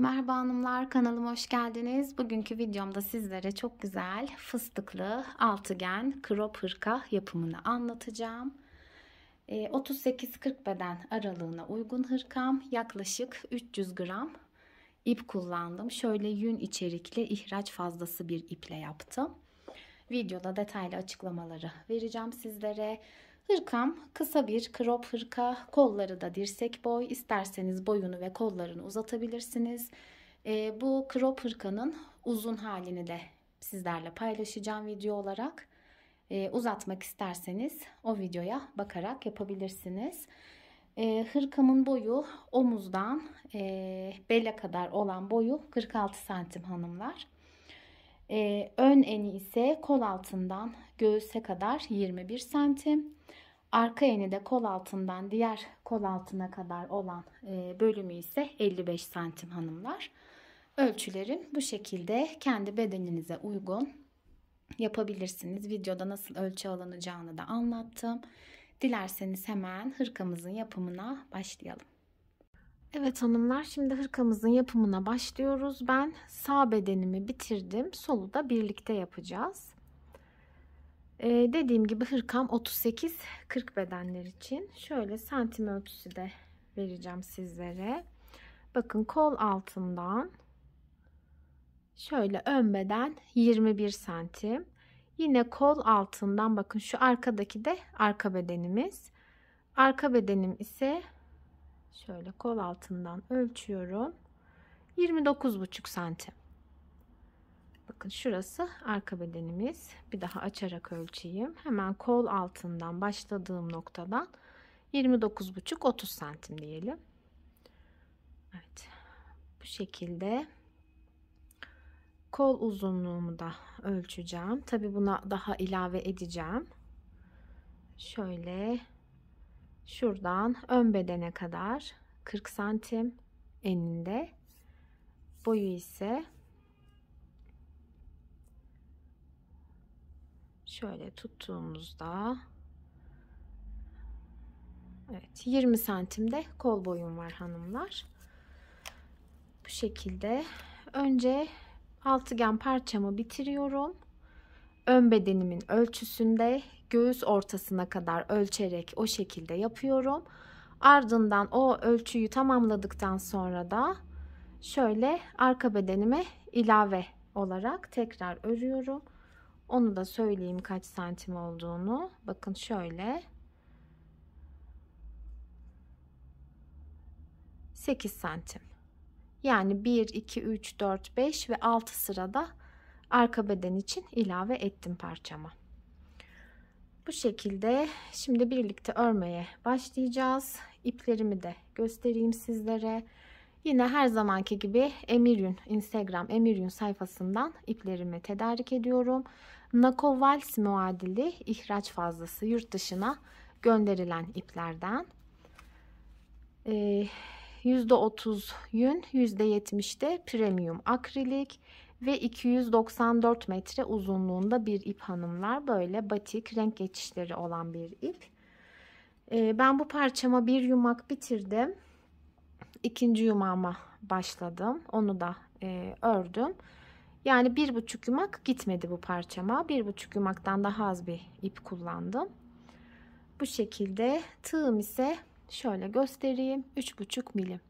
Merhaba hanımlar kanalıma hoş geldiniz. Bugünkü videomda sizlere çok güzel fıstıklı altıgen krop hırka yapımını anlatacağım. 38-40 ee, beden aralığına uygun hırkam yaklaşık 300 gram ip kullandım. Şöyle yün içerikli ihraç fazlası bir iple yaptım. Videoda detaylı açıklamaları vereceğim sizlere. Hırkam kısa bir crop hırka, kolları da dirsek boy. İsterseniz boyunu ve kollarını uzatabilirsiniz. E, bu crop hırkanın uzun halini de sizlerle paylaşacağım video olarak. E, uzatmak isterseniz o videoya bakarak yapabilirsiniz. E, hırkamın boyu omuzdan e, bele kadar olan boyu 46 santim hanımlar. E, ön eni ise kol altından göğüse kadar 21 santim. Arka eni de kol altından diğer kol altına kadar olan e, bölümü ise 55 santim hanımlar. Ölçülerim bu şekilde kendi bedeninize uygun yapabilirsiniz. Videoda nasıl ölçü alınacağını da anlattım. Dilerseniz hemen hırkamızın yapımına başlayalım. Evet hanımlar şimdi hırkamızın yapımına başlıyoruz. Ben sağ bedenimi bitirdim. Solu da birlikte yapacağız. Ee, dediğim gibi hırkam 38-40 bedenler için. Şöyle santim ölçüsü de vereceğim sizlere. Bakın kol altından şöyle ön beden 21 santim. Yine kol altından bakın şu arkadaki de arka bedenimiz. Arka bedenim ise şöyle kol altından ölçüyorum. 29,5 santim bakın şurası arka bedenimiz. Bir daha açarak ölçeyim. Hemen kol altından başladığım noktadan 29,5 30 santim diyelim. Evet. Bu şekilde kol uzunluğumu da ölçeceğim. Tabi buna daha ilave edeceğim. Şöyle şuradan ön bedene kadar 40 santim eninde boyu ise şöyle tuttuğumuzda Evet 20 santimde kol boyum var hanımlar. Bu şekilde önce altıgen parçamı bitiriyorum. Ön bedenimin ölçüsünde göğüs ortasına kadar ölçerek o şekilde yapıyorum. Ardından o ölçüyü tamamladıktan sonra da şöyle arka bedenime ilave olarak tekrar örüyorum. Onu da söyleyeyim kaç santim olduğunu. Bakın şöyle. 8 santim. Yani 1, 2, 3, 4, 5 ve 6 sırada arka beden için ilave ettim parçama. Bu şekilde şimdi birlikte örmeye başlayacağız. İplerimi de göstereyim sizlere. Yine her zamanki gibi Emiryün Instagram Emiryün sayfasından iplerimi tedarik ediyorum. Nakovals muadili ihraç fazlası yurt dışına gönderilen iplerden. Ee, %30 yün, de premium akrilik ve 294 metre uzunluğunda bir ip hanımlar. Böyle batik renk geçişleri olan bir ip. Ee, ben bu parçama bir yumak bitirdim. İkinci yumağıma başladım. Onu da e, ördüm. Yani bir buçuk yumak gitmedi bu parçama. Bir buçuk yumaktan daha az bir ip kullandım. Bu şekilde tığım ise şöyle göstereyim. üç buçuk milim.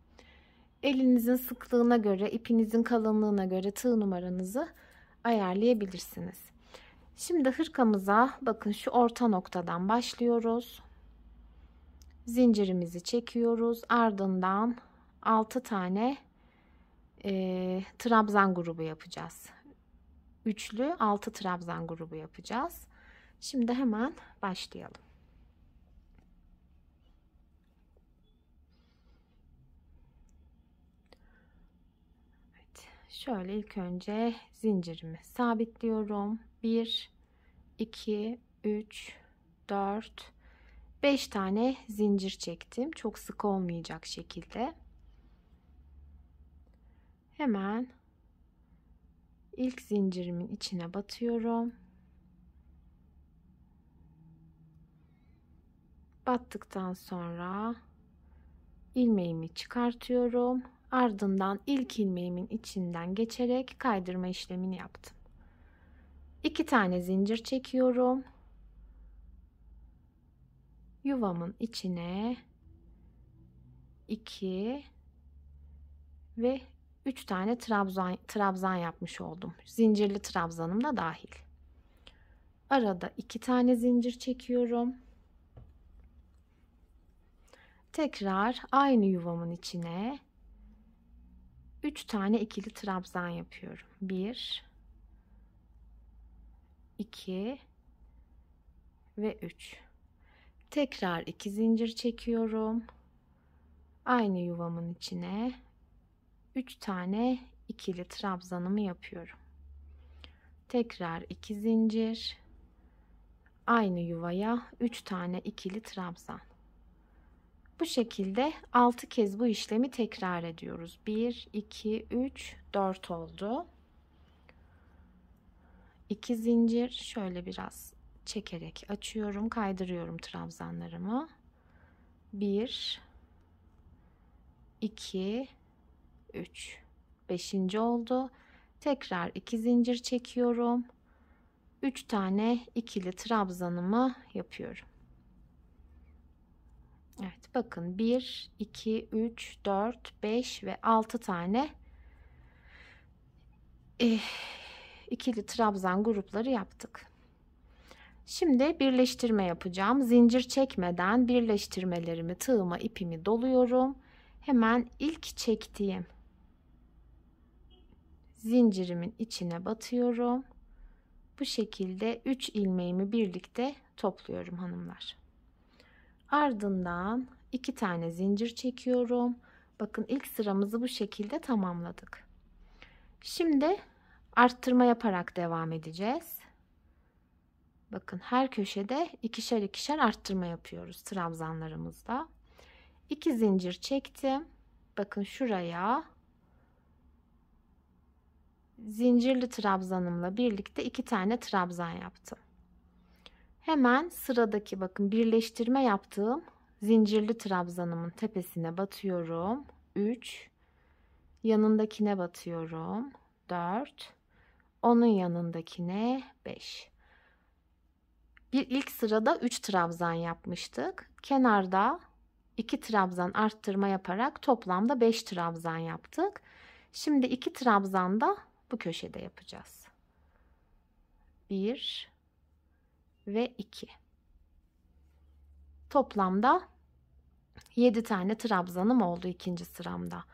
Elinizin sıklığına göre, ipinizin kalınlığına göre tığ numaranızı ayarlayabilirsiniz. Şimdi hırkamıza bakın şu orta noktadan başlıyoruz. Zincirimizi çekiyoruz. Ardından 6 tane e, trabzan grubu yapacağız. Üçlü altı trabzan grubu yapacağız. Şimdi hemen başlayalım. Evet, şöyle ilk önce zincirimi sabitliyorum. 1 2 3 4 5 tane zincir çektim. Çok sık olmayacak şekilde. Hemen ilk zincirimin içine batıyorum. Battıktan sonra ilmeğimi çıkartıyorum. Ardından ilk ilmeğimin içinden geçerek kaydırma işlemini yaptım. İki tane zincir çekiyorum. Yuvamın içine 2 ve 3 tane trabzan, trabzan yapmış oldum. Zincirli trabzanım da dahil. Arada 2 tane zincir çekiyorum. Tekrar aynı yuvamın içine 3 tane ikili trabzan yapıyorum. 1 2 ve 3. Tekrar 2 zincir çekiyorum. Aynı yuvamın içine 3 tane ikili trabzanımı yapıyorum. Tekrar 2 zincir. Aynı yuvaya 3 tane ikili trabzan. Bu şekilde 6 kez bu işlemi tekrar ediyoruz. 1 2 3 4 oldu. 2 zincir şöyle biraz çekerek açıyorum, kaydırıyorum trabzanlarımı. 1 2 3 5. oldu. Tekrar 2 zincir çekiyorum. 3 tane ikili trabzanımı yapıyorum. Evet bakın 1 2 3 4 5 ve 6 tane eh, ikili trabzan grupları yaptık. Şimdi birleştirme yapacağım. Zincir çekmeden birleştirmelerimi tığıma ipimi doluyorum. Hemen ilk çektiğim zincirimin içine batıyorum. Bu şekilde 3 ilmeğimi birlikte topluyorum hanımlar. Ardından 2 tane zincir çekiyorum. Bakın ilk sıramızı bu şekilde tamamladık. Şimdi arttırma yaparak devam edeceğiz. Bakın her köşede ikişer ikişer arttırma yapıyoruz trabzanlarımızda. 2 zincir çektim. Bakın şuraya zincirli trabzanımla birlikte iki tane trabzan yaptım. Hemen sıradaki bakın birleştirme yaptığım zincirli trabzanımın tepesine batıyorum. 3 yanındakine batıyorum. 4 onun yanındakine 5. Bir ilk sırada 3 trabzan yapmıştık. Kenarda 2 trabzan arttırma yaparak toplamda 5 trabzan yaptık. Şimdi 2 trabzanda bu köşede yapacağız. 1 ve 2. Toplamda 7 tane trabzanım oldu ikinci sıramda.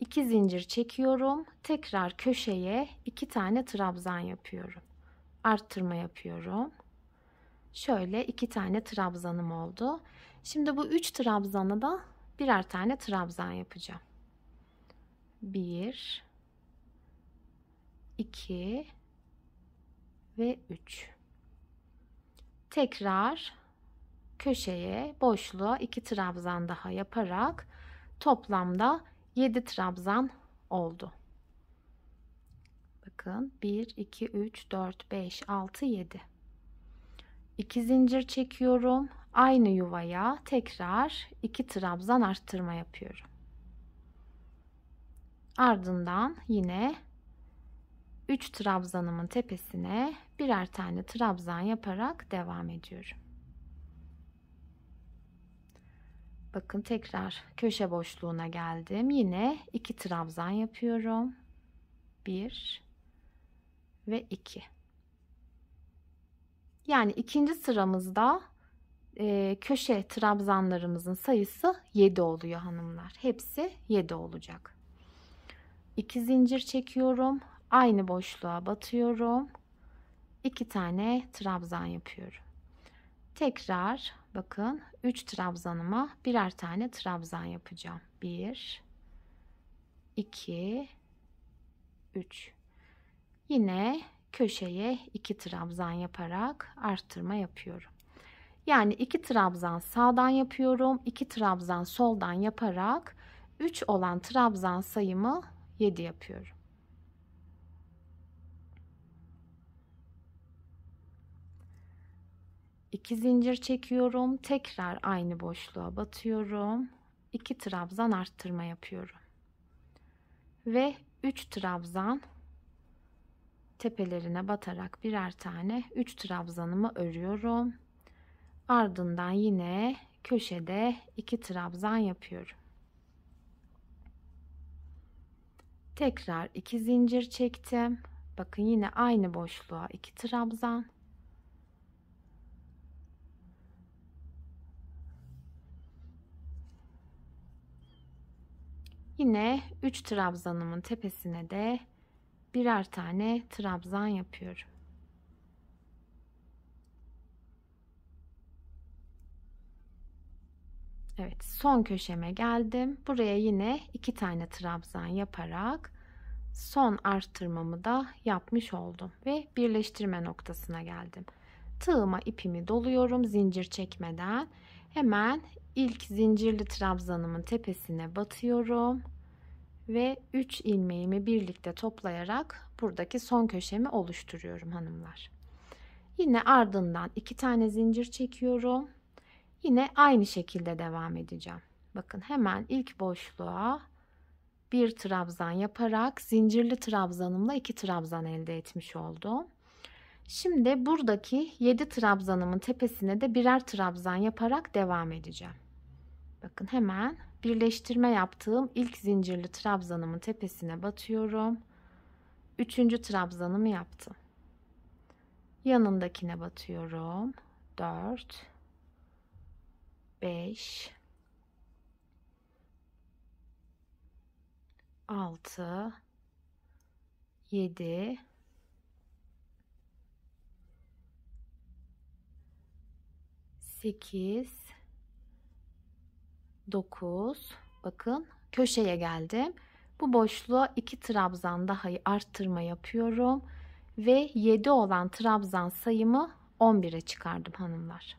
2 zincir çekiyorum. Tekrar köşeye 2 tane trabzan yapıyorum. Arttırma yapıyorum. Şöyle 2 tane trabzanım oldu. Şimdi bu 3 trabzanı da birer tane trabzan yapacağım. 1 2 ve 3. Tekrar köşeye, boşluğa 2 trabzan daha yaparak toplamda 7 trabzan oldu. Bakın 1 2 3 4 5 6 7. 2 zincir çekiyorum. Aynı yuvaya tekrar 2 trabzan arttırma yapıyorum. Ardından yine 3 trabzanımın tepesine birer tane trabzan yaparak devam ediyorum. Bakın tekrar köşe boşluğuna geldim. Yine 2 trabzan yapıyorum. 1 ve 2. Yani ikinci sıramızda e, köşe trabzanlarımızın sayısı 7 oluyor hanımlar. Hepsi 7 olacak. 2 zincir çekiyorum Aynı boşluğa batıyorum. 2 tane trabzan yapıyorum. Tekrar bakın 3 trabzanıma birer tane trabzan yapacağım. 1 2 3 Yine köşeye 2 trabzan yaparak arttırma yapıyorum. Yani 2 trabzan sağdan yapıyorum. 2 trabzan soldan yaparak 3 olan trabzan sayımı 7 yapıyorum. 2 zincir çekiyorum. Tekrar aynı boşluğa batıyorum. 2 trabzan arttırma yapıyorum. Ve 3 trabzan tepelerine batarak birer tane 3 trabzanımı örüyorum. Ardından yine köşede 2 trabzan yapıyorum. Tekrar 2 zincir çektim. Bakın yine aynı boşluğa 2 trabzan Yine 3 trabzanımın tepesine de birer tane trabzan yapıyorum. Evet son köşeme geldim. Buraya yine iki tane trabzan yaparak son arttırmamı da yapmış oldum ve birleştirme noktasına geldim. Tığıma ipimi doluyorum zincir çekmeden Hemen ilk zincirli trabzanımın tepesine batıyorum ve 3 ilmeğimi birlikte toplayarak buradaki son köşemi oluşturuyorum hanımlar. Yine ardından 2 tane zincir çekiyorum. Yine aynı şekilde devam edeceğim. Bakın hemen ilk boşluğa bir trabzan yaparak zincirli trabzanımla iki trabzan elde etmiş oldum. Şimdi buradaki 7 trabzanımın tepesine de birer trabzan yaparak devam edeceğim. Bakın hemen birleştirme yaptığım ilk zincirli trabzanımın tepesine batıyorum. Üçüncü trabzanımı yaptım. Yanındakine batıyorum. 4 5 6 7 8 9 bakın köşeye geldim. Bu boşluğa 2 trabzan daha arttırma yapıyorum ve 7 olan trabzan sayımı 11'e çıkardım hanımlar.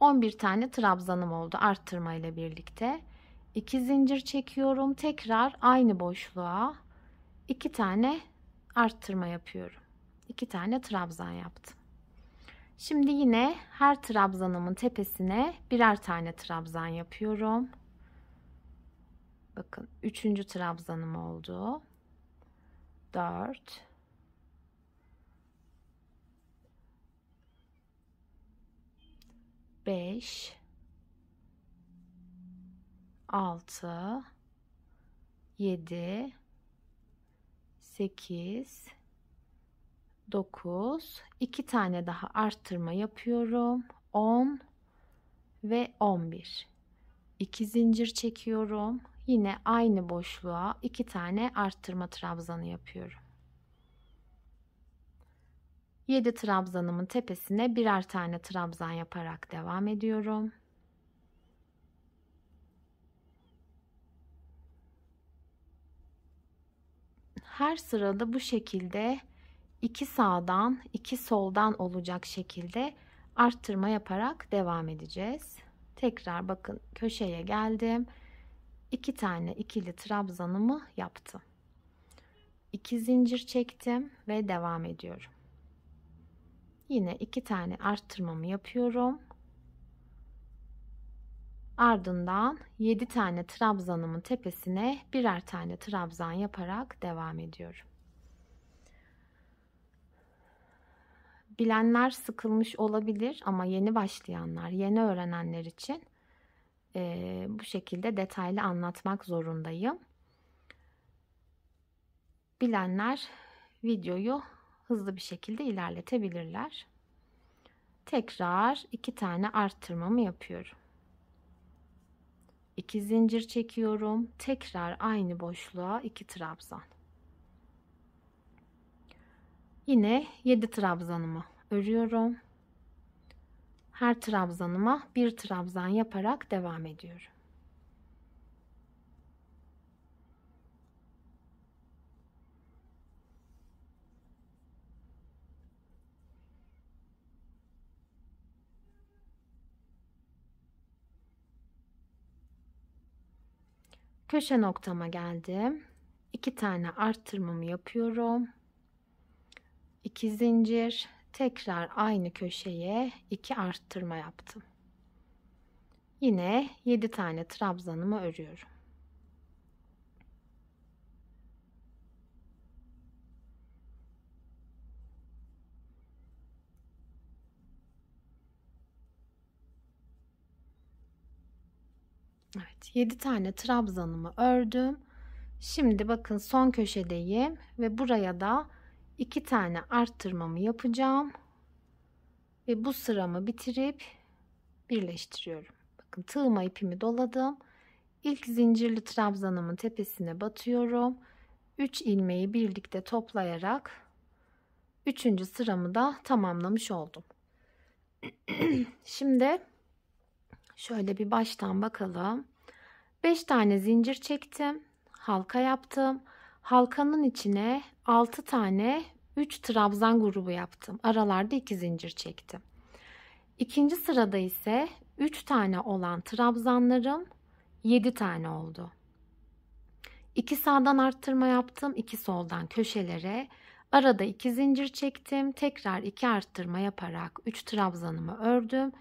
11 tane trabzanım oldu arttırma ile birlikte. 2 zincir çekiyorum. Tekrar aynı boşluğa 2 tane arttırma yapıyorum. 2 tane trabzan yaptım. Şimdi yine her trabzanımın tepesine birer tane trabzan yapıyorum. Bakın üçüncü trabzanım oldu. Dört. Beş. Altı. Yedi. Sekiz. 9 2 tane daha arttırma yapıyorum 10 ve 11 2 zincir çekiyorum yine aynı boşluğa 2 tane arttırma trabzanı yapıyorum 7 trabzanımın tepesine birer tane trabzan yaparak devam ediyorum her sırada bu şekilde 2 sağdan iki soldan olacak şekilde arttırma yaparak devam edeceğiz. Tekrar bakın köşeye geldim. İki tane ikili trabzanımı yaptım. İki zincir çektim ve devam ediyorum. Yine iki tane arttırmamı yapıyorum. Ardından 7 tane trabzanımın tepesine birer tane trabzan yaparak devam ediyorum. bilenler sıkılmış olabilir ama yeni başlayanlar, yeni öğrenenler için e, bu şekilde detaylı anlatmak zorundayım. Bilenler videoyu hızlı bir şekilde ilerletebilirler. Tekrar iki tane arttırmamı yapıyorum. İki zincir çekiyorum. Tekrar aynı boşluğa iki trabzan. Yine 7 trabzanımı örüyorum. Her trabzanıma bir trabzan yaparak devam ediyorum. Köşe noktama geldim. 2 tane arttırmamı yapıyorum. 2 zincir tekrar aynı köşeye 2 arttırma yaptım. Yine 7 tane trabzanımı örüyorum. Evet 7 tane trabzanımı ördüm. Şimdi bakın son köşedeyim ve buraya da iki tane arttırmamı yapacağım. Ve bu sıramı bitirip birleştiriyorum. Bakın tığıma ipimi doladım. İlk zincirli trabzanımın tepesine batıyorum. 3 ilmeği birlikte toplayarak 3. sıramı da tamamlamış oldum. Şimdi şöyle bir baştan bakalım. 5 tane zincir çektim. Halka yaptım. Halkanın içine 6 tane 3 trabzan grubu yaptım. Aralarda 2 zincir çektim. İkinci sırada ise 3 tane olan trabzanlarım 7 tane oldu. 2 sağdan arttırma yaptım, 2 soldan köşelere. Arada 2 zincir çektim. Tekrar 2 arttırma yaparak 3 trabzanımı ördüm.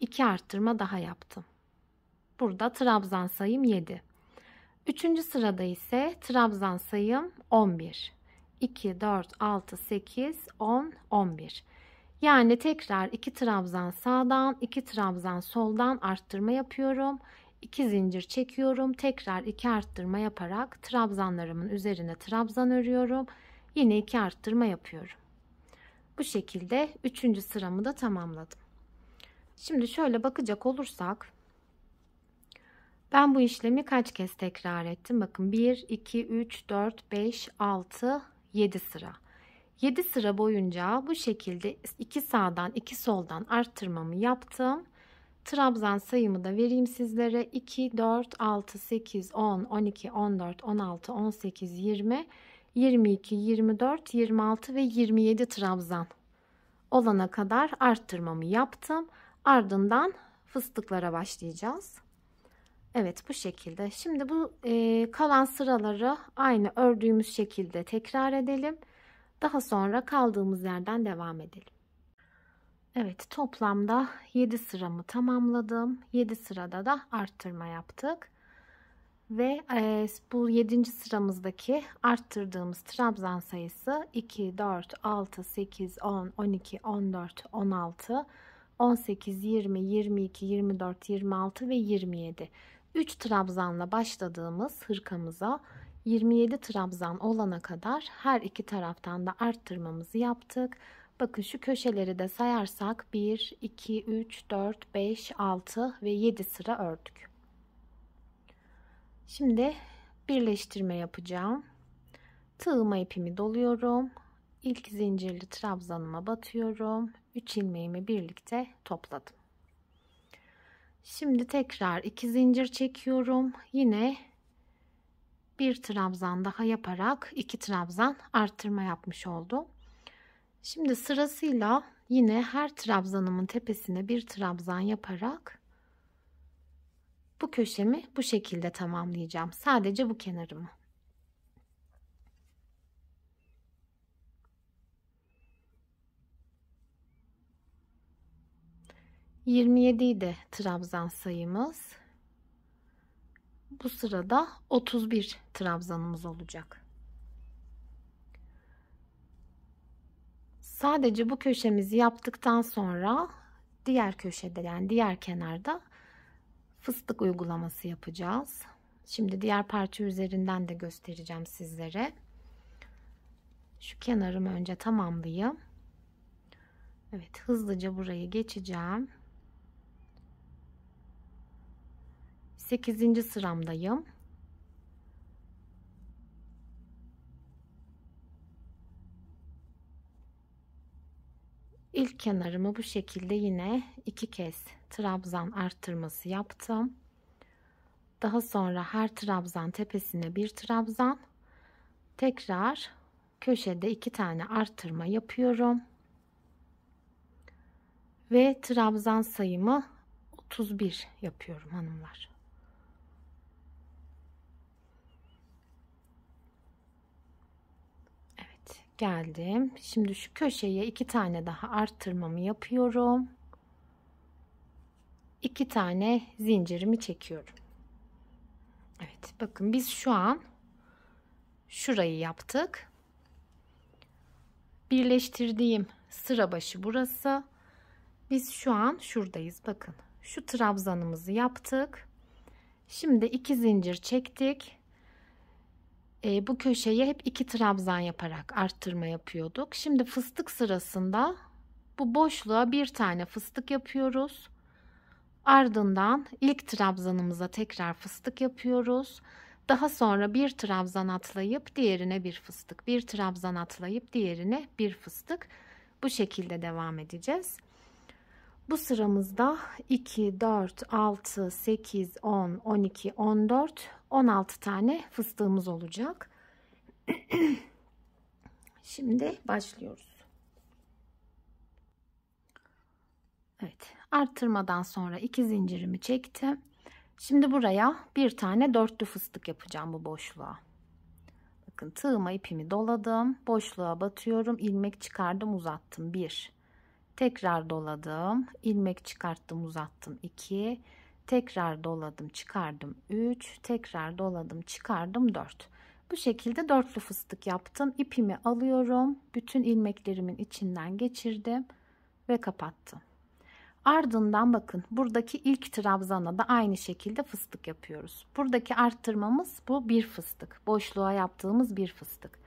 2 arttırma daha yaptım. Burada trabzan sayım 7. Üçüncü sırada ise trabzan sayım 11. 2, 4, 6, 8, 10, 11. Yani tekrar 2 trabzan sağdan, 2 trabzan soldan arttırma yapıyorum. 2 zincir çekiyorum. Tekrar 2 arttırma yaparak trabzanlarımın üzerine trabzan örüyorum. Yine 2 arttırma yapıyorum. Bu şekilde 3. sıramı da tamamladım. Şimdi şöyle bakacak olursak ben bu işlemi kaç kez tekrar ettim? Bakın 1, 2, 3, 4, 5, 6, 7 sıra. 7 sıra boyunca bu şekilde 2 sağdan 2 soldan arttırmamı yaptım. Trabzan sayımı da vereyim sizlere. 2, 4, 6, 8, 10, 12, 14, 16, 18, 20, 22, 24, 26 ve 27 trabzan olana kadar arttırmamı yaptım. Ardından fıstıklara başlayacağız. Evet bu şekilde. Şimdi bu e, kalan sıraları aynı ördüğümüz şekilde tekrar edelim. Daha sonra kaldığımız yerden devam edelim. Evet toplamda 7 sıramı tamamladım. 7 sırada da arttırma yaptık. Ve e, bu 7. sıramızdaki arttırdığımız trabzan sayısı 2, 4, 6, 8, 10, 12, 14, 16, 18, 20, 22, 24, 26 ve 27. 3 trabzanla başladığımız hırkamıza 27 trabzan olana kadar her iki taraftan da arttırmamızı yaptık. Bakın şu köşeleri de sayarsak 1, 2, 3, 4, 5, 6 ve 7 sıra ördük. Şimdi birleştirme yapacağım. Tığıma ipimi doluyorum. İlk zincirli trabzanıma batıyorum. 3 ilmeğimi birlikte topladım. Şimdi tekrar iki zincir çekiyorum. Yine bir trabzan daha yaparak iki trabzan arttırma yapmış oldum. Şimdi sırasıyla yine her trabzanımın tepesine bir trabzan yaparak bu köşemi bu şekilde tamamlayacağım. Sadece bu kenarımı. 27 idi trabzan sayımız. Bu sırada 31 trabzanımız olacak. Sadece bu köşemizi yaptıktan sonra diğer köşede yani diğer kenarda fıstık uygulaması yapacağız. Şimdi diğer parça üzerinden de göstereceğim sizlere. Şu kenarımı önce tamamlayayım. Evet hızlıca burayı geçeceğim. 8. sıramdayım. İlk kenarımı bu şekilde yine iki kez trabzan arttırması yaptım. Daha sonra her trabzan tepesine bir trabzan. Tekrar köşede iki tane arttırma yapıyorum. Ve trabzan sayımı 31 yapıyorum hanımlar. geldim. Şimdi şu köşeye iki tane daha arttırmamı yapıyorum. İki tane zincirimi çekiyorum. Evet bakın biz şu an şurayı yaptık. Birleştirdiğim sıra başı burası. Biz şu an şuradayız bakın. Şu trabzanımızı yaptık. Şimdi iki zincir çektik e, bu köşeyi hep iki trabzan yaparak arttırma yapıyorduk. Şimdi fıstık sırasında bu boşluğa bir tane fıstık yapıyoruz. Ardından ilk trabzanımıza tekrar fıstık yapıyoruz. Daha sonra bir trabzan atlayıp diğerine bir fıstık, bir trabzan atlayıp diğerine bir fıstık. Bu şekilde devam edeceğiz. Bu sıramızda 2, 4, 6, 8, 10, 12, 14, 16 tane fıstığımız olacak. Şimdi başlıyoruz. Evet artırmadan sonra iki zincirimi çektim. Şimdi buraya bir tane dörtlü fıstık yapacağım bu boşluğa. Bakın tığıma ipimi doladım. Boşluğa batıyorum. ilmek çıkardım uzattım. bir. Tekrar doladım. ilmek çıkarttım uzattım. iki tekrar doladım çıkardım 3 tekrar doladım çıkardım 4 bu şekilde dörtlü fıstık yaptım ipimi alıyorum bütün ilmeklerimin içinden geçirdim ve kapattım ardından bakın buradaki ilk trabzana da aynı şekilde fıstık yapıyoruz buradaki arttırmamız bu bir fıstık boşluğa yaptığımız bir fıstık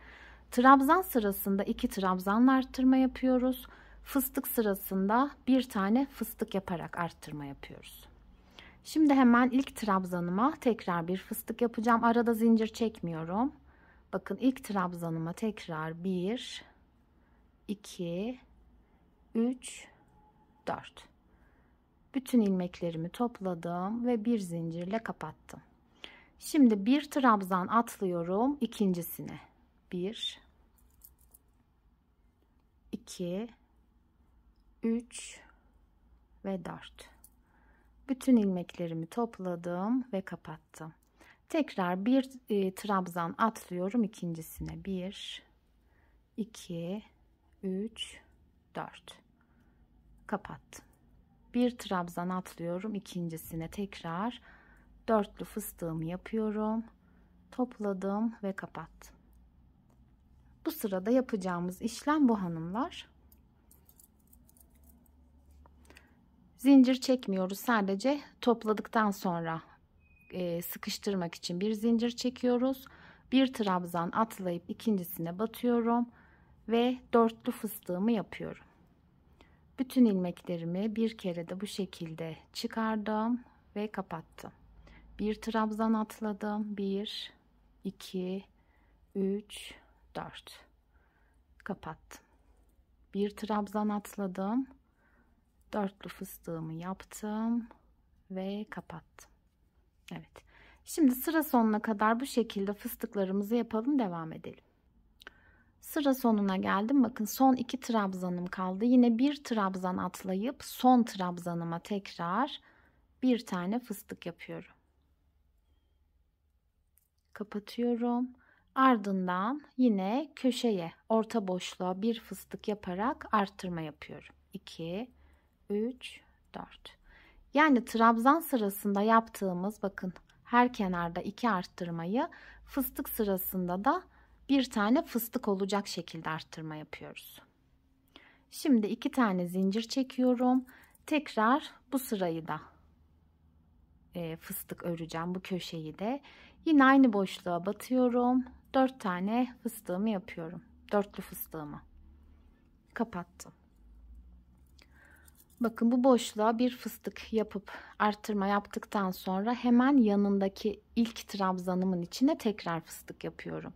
trabzan sırasında iki trabzanla arttırma yapıyoruz fıstık sırasında bir tane fıstık yaparak arttırma yapıyoruz Şimdi hemen ilk trabzanıma tekrar bir fıstık yapacağım. Arada zincir çekmiyorum. Bakın ilk trabzanıma tekrar 1, 2, 3, 4. Bütün ilmeklerimi topladım ve bir zincirle kapattım. Şimdi bir trabzan atlıyorum ikincisine. 1, 2, 3 ve 4. Bütün ilmeklerimi topladım ve kapattım. Tekrar bir e, trabzan atlıyorum ikincisine. 1 2 3 4 kapattım. Bir trabzan atlıyorum ikincisine tekrar dörtlü fıstığımı yapıyorum. Topladım ve kapattım. Bu sırada yapacağımız işlem bu hanımlar. Zincir çekmiyoruz. Sadece topladıktan sonra e, sıkıştırmak için bir zincir çekiyoruz. Bir trabzan atlayıp ikincisine batıyorum ve dörtlü fıstığımı yapıyorum. Bütün ilmeklerimi bir kere de bu şekilde çıkardım ve kapattım. Bir trabzan atladım. 1 2 3 4 kapattım. Bir trabzan atladım dörtlü fıstığımı yaptım ve kapattım. Evet. Şimdi sıra sonuna kadar bu şekilde fıstıklarımızı yapalım devam edelim. Sıra sonuna geldim. Bakın son iki trabzanım kaldı. Yine bir trabzan atlayıp son trabzanıma tekrar bir tane fıstık yapıyorum. Kapatıyorum. Ardından yine köşeye, orta boşluğa bir fıstık yaparak arttırma yapıyorum. 2 3, 4. Yani trabzan sırasında yaptığımız bakın her kenarda 2 arttırmayı fıstık sırasında da bir tane fıstık olacak şekilde arttırma yapıyoruz. Şimdi iki tane zincir çekiyorum. Tekrar bu sırayı da e, fıstık öreceğim bu köşeyi de. Yine aynı boşluğa batıyorum. 4 tane fıstığımı yapıyorum. Dörtlü fıstığımı. Kapattım. Bakın bu boşluğa bir fıstık yapıp arttırma yaptıktan sonra hemen yanındaki ilk trabzanımın içine tekrar fıstık yapıyorum.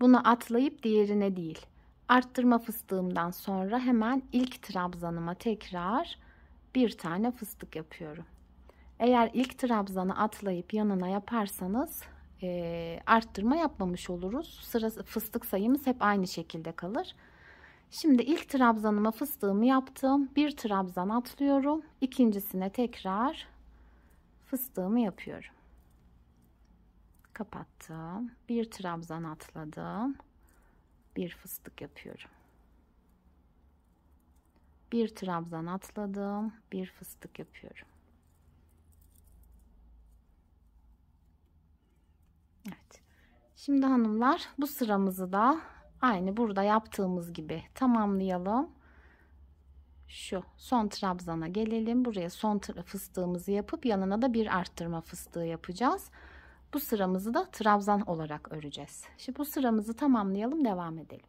Bunu atlayıp diğerine değil. Arttırma fıstığımdan sonra hemen ilk trabzanıma tekrar bir tane fıstık yapıyorum. Eğer ilk trabzanı atlayıp yanına yaparsanız e, arttırma yapmamış oluruz. Sıra, fıstık sayımız hep aynı şekilde kalır. Şimdi ilk trabzanıma fıstığımı yaptım. Bir trabzan atlıyorum. İkincisine tekrar fıstığımı yapıyorum. Kapattım. Bir trabzan atladım. Bir fıstık yapıyorum. Bir trabzan atladım. Bir fıstık yapıyorum. Evet. Şimdi hanımlar bu sıramızı da aynı burada yaptığımız gibi tamamlayalım. Şu son trabzana gelelim. Buraya son fıstığımızı yapıp yanına da bir arttırma fıstığı yapacağız. Bu sıramızı da trabzan olarak öreceğiz. Şimdi bu sıramızı tamamlayalım devam edelim.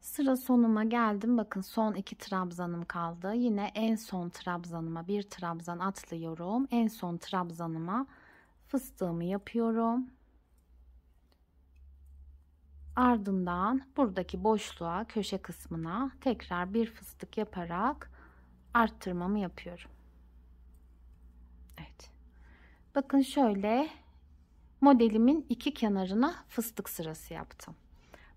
Sıra sonuma geldim. Bakın son iki trabzanım kaldı. Yine en son trabzanıma bir trabzan atlıyorum. En son trabzanıma fıstığımı yapıyorum. Ardından buradaki boşluğa köşe kısmına tekrar bir fıstık yaparak arttırmamı yapıyorum. Evet. Bakın şöyle modelimin iki kenarına fıstık sırası yaptım.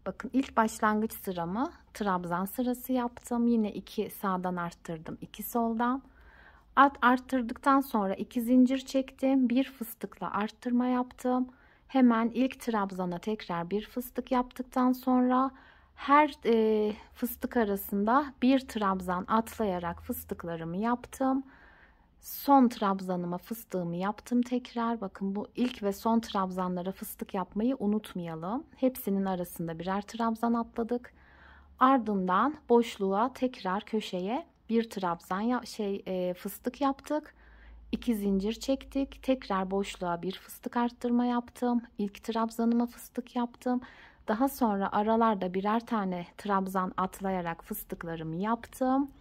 Bakın ilk başlangıç sıramı trabzan sırası yaptım. Yine iki sağdan arttırdım, iki soldan. At arttırdıktan sonra iki zincir çektim, bir fıstıkla arttırma yaptım. Hemen ilk trabzana tekrar bir fıstık yaptıktan sonra her e, fıstık arasında bir trabzan atlayarak fıstıklarımı yaptım. Son trabzanıma fıstığımı yaptım tekrar. Bakın bu ilk ve son trabzanlara fıstık yapmayı unutmayalım. Hepsinin arasında birer trabzan atladık. Ardından boşluğa tekrar köşeye bir trabzan ya şey e, fıstık yaptık. 2 zincir çektik. Tekrar boşluğa bir fıstık arttırma yaptım. İlk trabzanıma fıstık yaptım. Daha sonra aralarda birer tane trabzan atlayarak fıstıklarımı yaptım.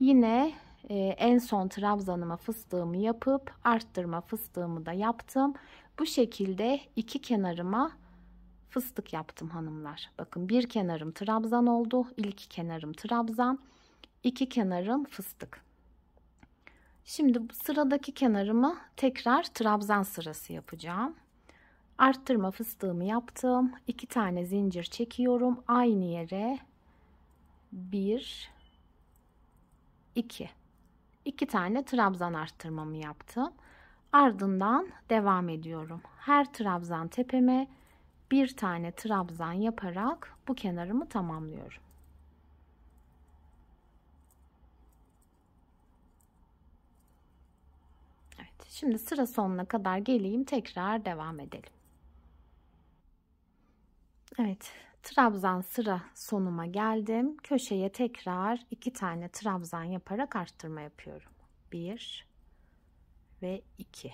Yine e, en son trabzanıma fıstığımı yapıp arttırma fıstığımı da yaptım. Bu şekilde iki kenarıma fıstık yaptım hanımlar. Bakın bir kenarım trabzan oldu. ilk kenarım trabzan. iki kenarım fıstık. Şimdi sıradaki kenarımı tekrar trabzan sırası yapacağım. Arttırma fıstığımı yaptım. İki tane zincir çekiyorum. Aynı yere Bir, iki. İki tane trabzan arttırmamı yaptım. Ardından devam ediyorum. Her trabzan tepeme bir tane trabzan yaparak bu kenarımı tamamlıyorum. Şimdi sıra sonuna kadar geleyim. Tekrar devam edelim. Evet. Trabzan sıra sonuma geldim. Köşeye tekrar iki tane trabzan yaparak arttırma yapıyorum. Bir ve iki.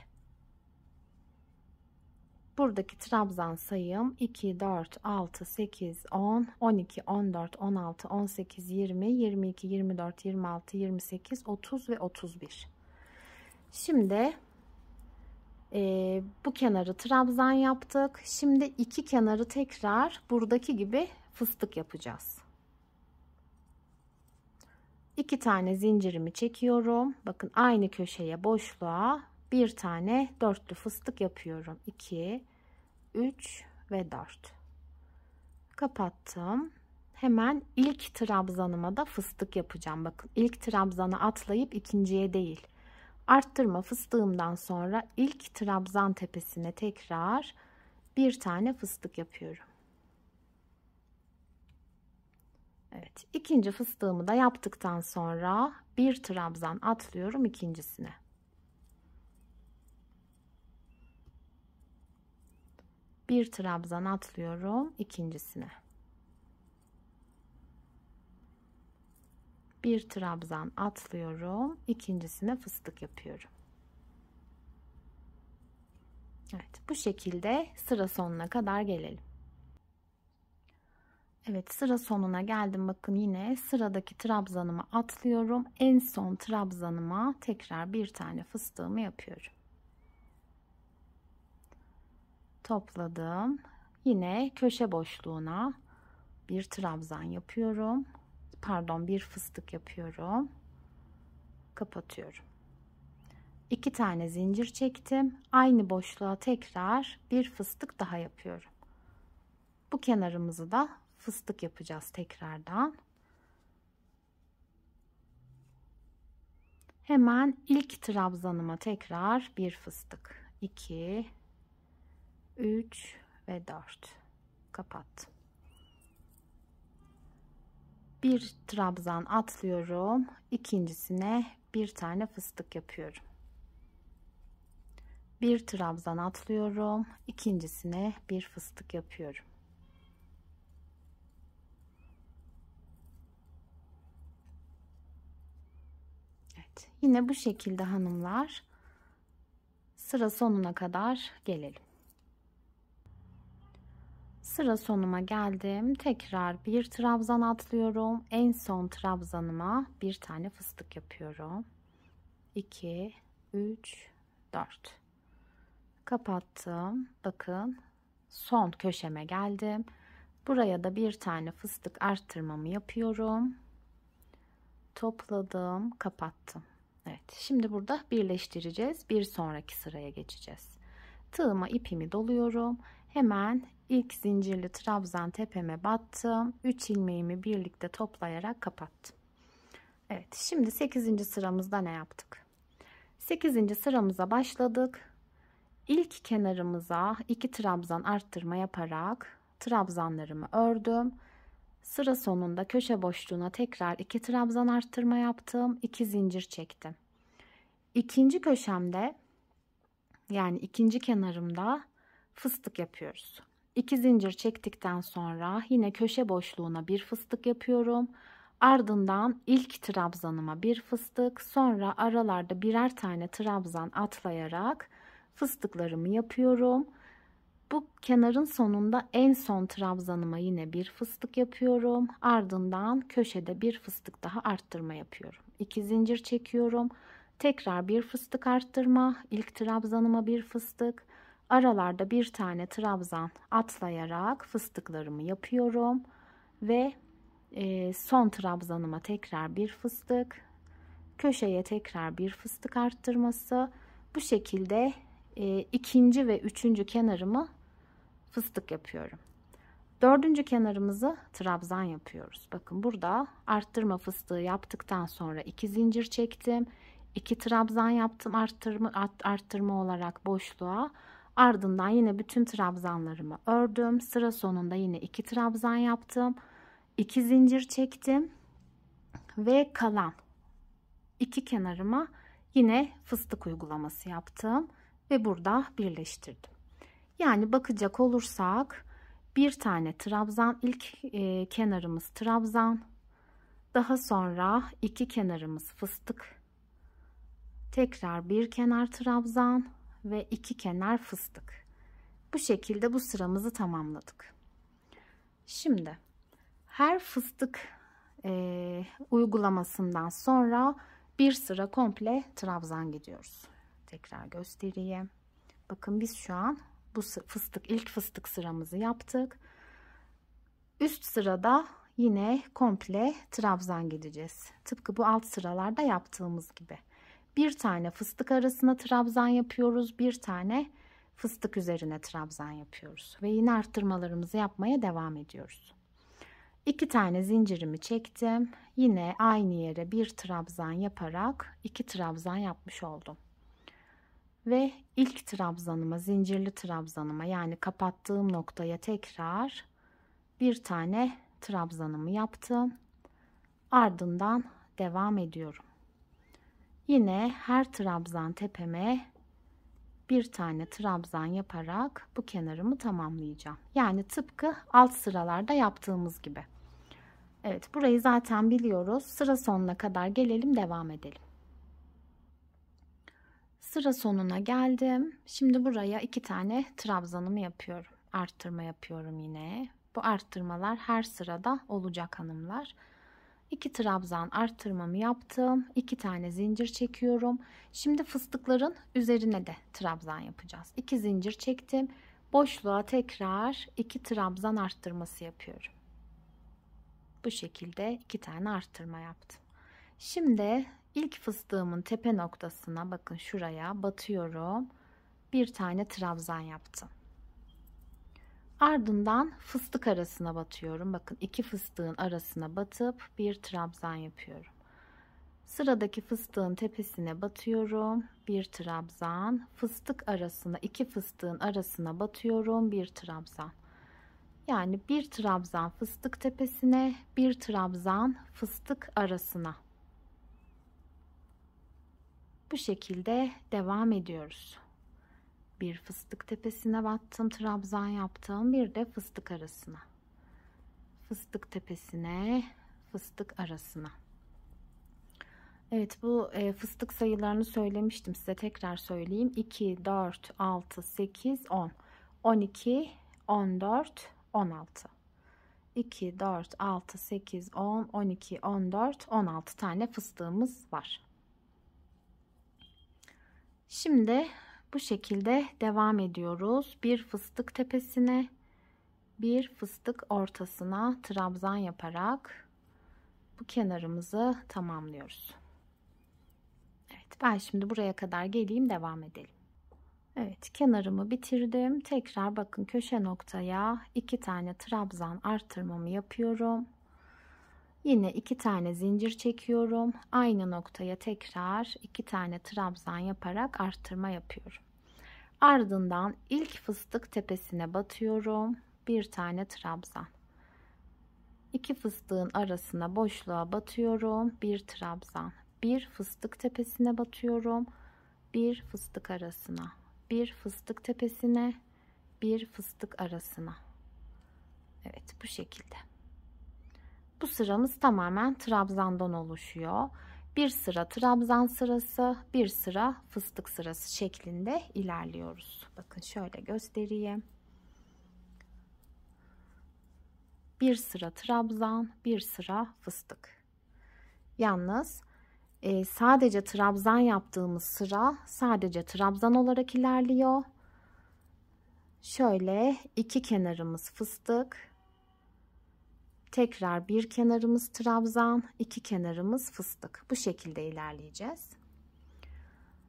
Buradaki trabzan sayım 2, 4, 6, 8, 10, 12, 14, 16, 18, 20, 22, 24, 26, 28, 30 ve 31. Şimdi e, bu kenarı trabzan yaptık. Şimdi iki kenarı tekrar buradaki gibi fıstık yapacağız. İki tane zincirimi çekiyorum. Bakın aynı köşeye boşluğa bir tane dörtlü fıstık yapıyorum. 2, 3 ve 4. Kapattım. Hemen ilk trabzanıma da fıstık yapacağım. Bakın ilk trabzanı atlayıp ikinciye değil Arttırma fıstığımdan sonra ilk trabzan tepesine tekrar bir tane fıstık yapıyorum. Evet, ikinci fıstığımı da yaptıktan sonra bir trabzan atlıyorum ikincisine. Bir trabzan atlıyorum ikincisine. bir trabzan atlıyorum ikincisine fıstık yapıyorum Evet bu şekilde sıra sonuna kadar gelelim Evet sıra sonuna geldim bakın yine sıradaki trabzanımı atlıyorum en son trabzanıma tekrar bir tane fıstığımı yapıyorum topladım yine köşe boşluğuna bir trabzan yapıyorum pardon bir fıstık yapıyorum. Kapatıyorum. 2 tane zincir çektim. Aynı boşluğa tekrar bir fıstık daha yapıyorum. Bu kenarımızı da fıstık yapacağız tekrardan. Hemen ilk trabzanıma tekrar bir fıstık. 2 3 ve 4 kapattım bir trabzan atlıyorum ikincisine bir tane fıstık yapıyorum bir trabzan atlıyorum ikincisine bir fıstık yapıyorum Evet yine bu şekilde hanımlar sıra sonuna kadar gelelim sıra sonuma geldim. Tekrar bir trabzan atlıyorum. En son trabzanıma bir tane fıstık yapıyorum. 2, 3, 4. Kapattım. Bakın son köşeme geldim. Buraya da bir tane fıstık arttırmamı yapıyorum. Topladım, kapattım. Evet, şimdi burada birleştireceğiz. Bir sonraki sıraya geçeceğiz. Tığıma ipimi doluyorum. Hemen İlk zincirli trabzan tepeme battım. 3 ilmeğimi birlikte toplayarak kapattım. Evet şimdi 8. sıramızda ne yaptık? 8. sıramıza başladık. İlk kenarımıza 2 trabzan arttırma yaparak trabzanlarımı ördüm. Sıra sonunda köşe boşluğuna tekrar 2 trabzan arttırma yaptım. 2 zincir çektim. İkinci köşemde yani ikinci kenarımda fıstık yapıyoruz. 2 zincir çektikten sonra yine köşe boşluğuna bir fıstık yapıyorum. Ardından ilk trabzanıma bir fıstık, sonra aralarda birer tane trabzan atlayarak fıstıklarımı yapıyorum. Bu kenarın sonunda en son trabzanıma yine bir fıstık yapıyorum. Ardından köşede bir fıstık daha arttırma yapıyorum. 2 zincir çekiyorum. Tekrar bir fıstık arttırma, ilk trabzanıma bir fıstık, Aralarda bir tane trabzan atlayarak fıstıklarımı yapıyorum. Ve e, son trabzanıma tekrar bir fıstık. Köşeye tekrar bir fıstık arttırması. Bu şekilde e, ikinci ve üçüncü kenarımı fıstık yapıyorum. Dördüncü kenarımızı trabzan yapıyoruz. Bakın burada arttırma fıstığı yaptıktan sonra iki zincir çektim. iki trabzan yaptım arttırma, arttırma olarak boşluğa. Ardından yine bütün trabzanlarımı ördüm. Sıra sonunda yine iki trabzan yaptım. 2 zincir çektim. Ve kalan iki kenarıma yine fıstık uygulaması yaptım ve burada birleştirdim. Yani bakacak olursak bir tane trabzan ilk e, kenarımız trabzan daha sonra iki kenarımız fıstık tekrar bir kenar trabzan ve iki kenar fıstık. Bu şekilde bu sıramızı tamamladık. Şimdi her fıstık e, uygulamasından sonra bir sıra komple trabzan gidiyoruz. Tekrar göstereyim. Bakın biz şu an bu fıstık ilk fıstık sıramızı yaptık. Üst sırada yine komple trabzan gideceğiz. Tıpkı bu alt sıralarda yaptığımız gibi bir tane fıstık arasına trabzan yapıyoruz. Bir tane fıstık üzerine trabzan yapıyoruz. Ve yine arttırmalarımızı yapmaya devam ediyoruz. İki tane zincirimi çektim. Yine aynı yere bir trabzan yaparak iki trabzan yapmış oldum. Ve ilk trabzanıma, zincirli trabzanıma yani kapattığım noktaya tekrar bir tane trabzanımı yaptım. Ardından devam ediyorum. Yine her trabzan tepeme bir tane trabzan yaparak bu kenarımı tamamlayacağım. Yani tıpkı alt sıralarda yaptığımız gibi. Evet burayı zaten biliyoruz. Sıra sonuna kadar gelelim devam edelim. Sıra sonuna geldim. Şimdi buraya iki tane trabzanımı yapıyorum. Arttırma yapıyorum yine. Bu arttırmalar her sırada olacak hanımlar. 2 trabzan arttırmamı yaptım. 2 tane zincir çekiyorum. Şimdi fıstıkların üzerine de trabzan yapacağız. 2 zincir çektim. Boşluğa tekrar 2 trabzan arttırması yapıyorum. Bu şekilde 2 tane arttırma yaptım. Şimdi ilk fıstığımın tepe noktasına bakın şuraya batıyorum. Bir tane trabzan yaptım. Ardından fıstık arasına batıyorum. Bakın iki fıstığın arasına batıp bir trabzan yapıyorum. Sıradaki fıstığın tepesine batıyorum. Bir trabzan. Fıstık arasına iki fıstığın arasına batıyorum. Bir trabzan. Yani bir trabzan fıstık tepesine, bir trabzan fıstık arasına. Bu şekilde devam ediyoruz bir fıstık tepesine battım. Trabzan yaptım. Bir de fıstık arasına. Fıstık tepesine, fıstık arasına. Evet bu e, fıstık sayılarını söylemiştim size tekrar söyleyeyim 2 4 6 8 10 12 14 16 2 4 6 8 10 12 14 16 tane fıstığımız var. Şimdi bu şekilde devam ediyoruz. Bir fıstık tepesine, bir fıstık ortasına trabzan yaparak bu kenarımızı tamamlıyoruz. Evet ben şimdi buraya kadar geleyim devam edelim. Evet kenarımı bitirdim. Tekrar bakın köşe noktaya iki tane trabzan artırmamı yapıyorum. Yine iki tane zincir çekiyorum. Aynı noktaya tekrar iki tane trabzan yaparak arttırma yapıyorum. Ardından ilk fıstık tepesine batıyorum. Bir tane trabzan. İki fıstığın arasına boşluğa batıyorum. Bir trabzan. Bir fıstık tepesine batıyorum. Bir fıstık arasına. Bir fıstık tepesine. Bir fıstık arasına. Evet bu şekilde. Bu sıramız tamamen trabzandan oluşuyor. Bir sıra trabzan sırası, bir sıra fıstık sırası şeklinde ilerliyoruz. Bakın şöyle göstereyim. Bir sıra trabzan, bir sıra fıstık. Yalnız e, sadece trabzan yaptığımız sıra sadece trabzan olarak ilerliyor. Şöyle iki kenarımız fıstık, Tekrar bir kenarımız trabzan, iki kenarımız fıstık. Bu şekilde ilerleyeceğiz.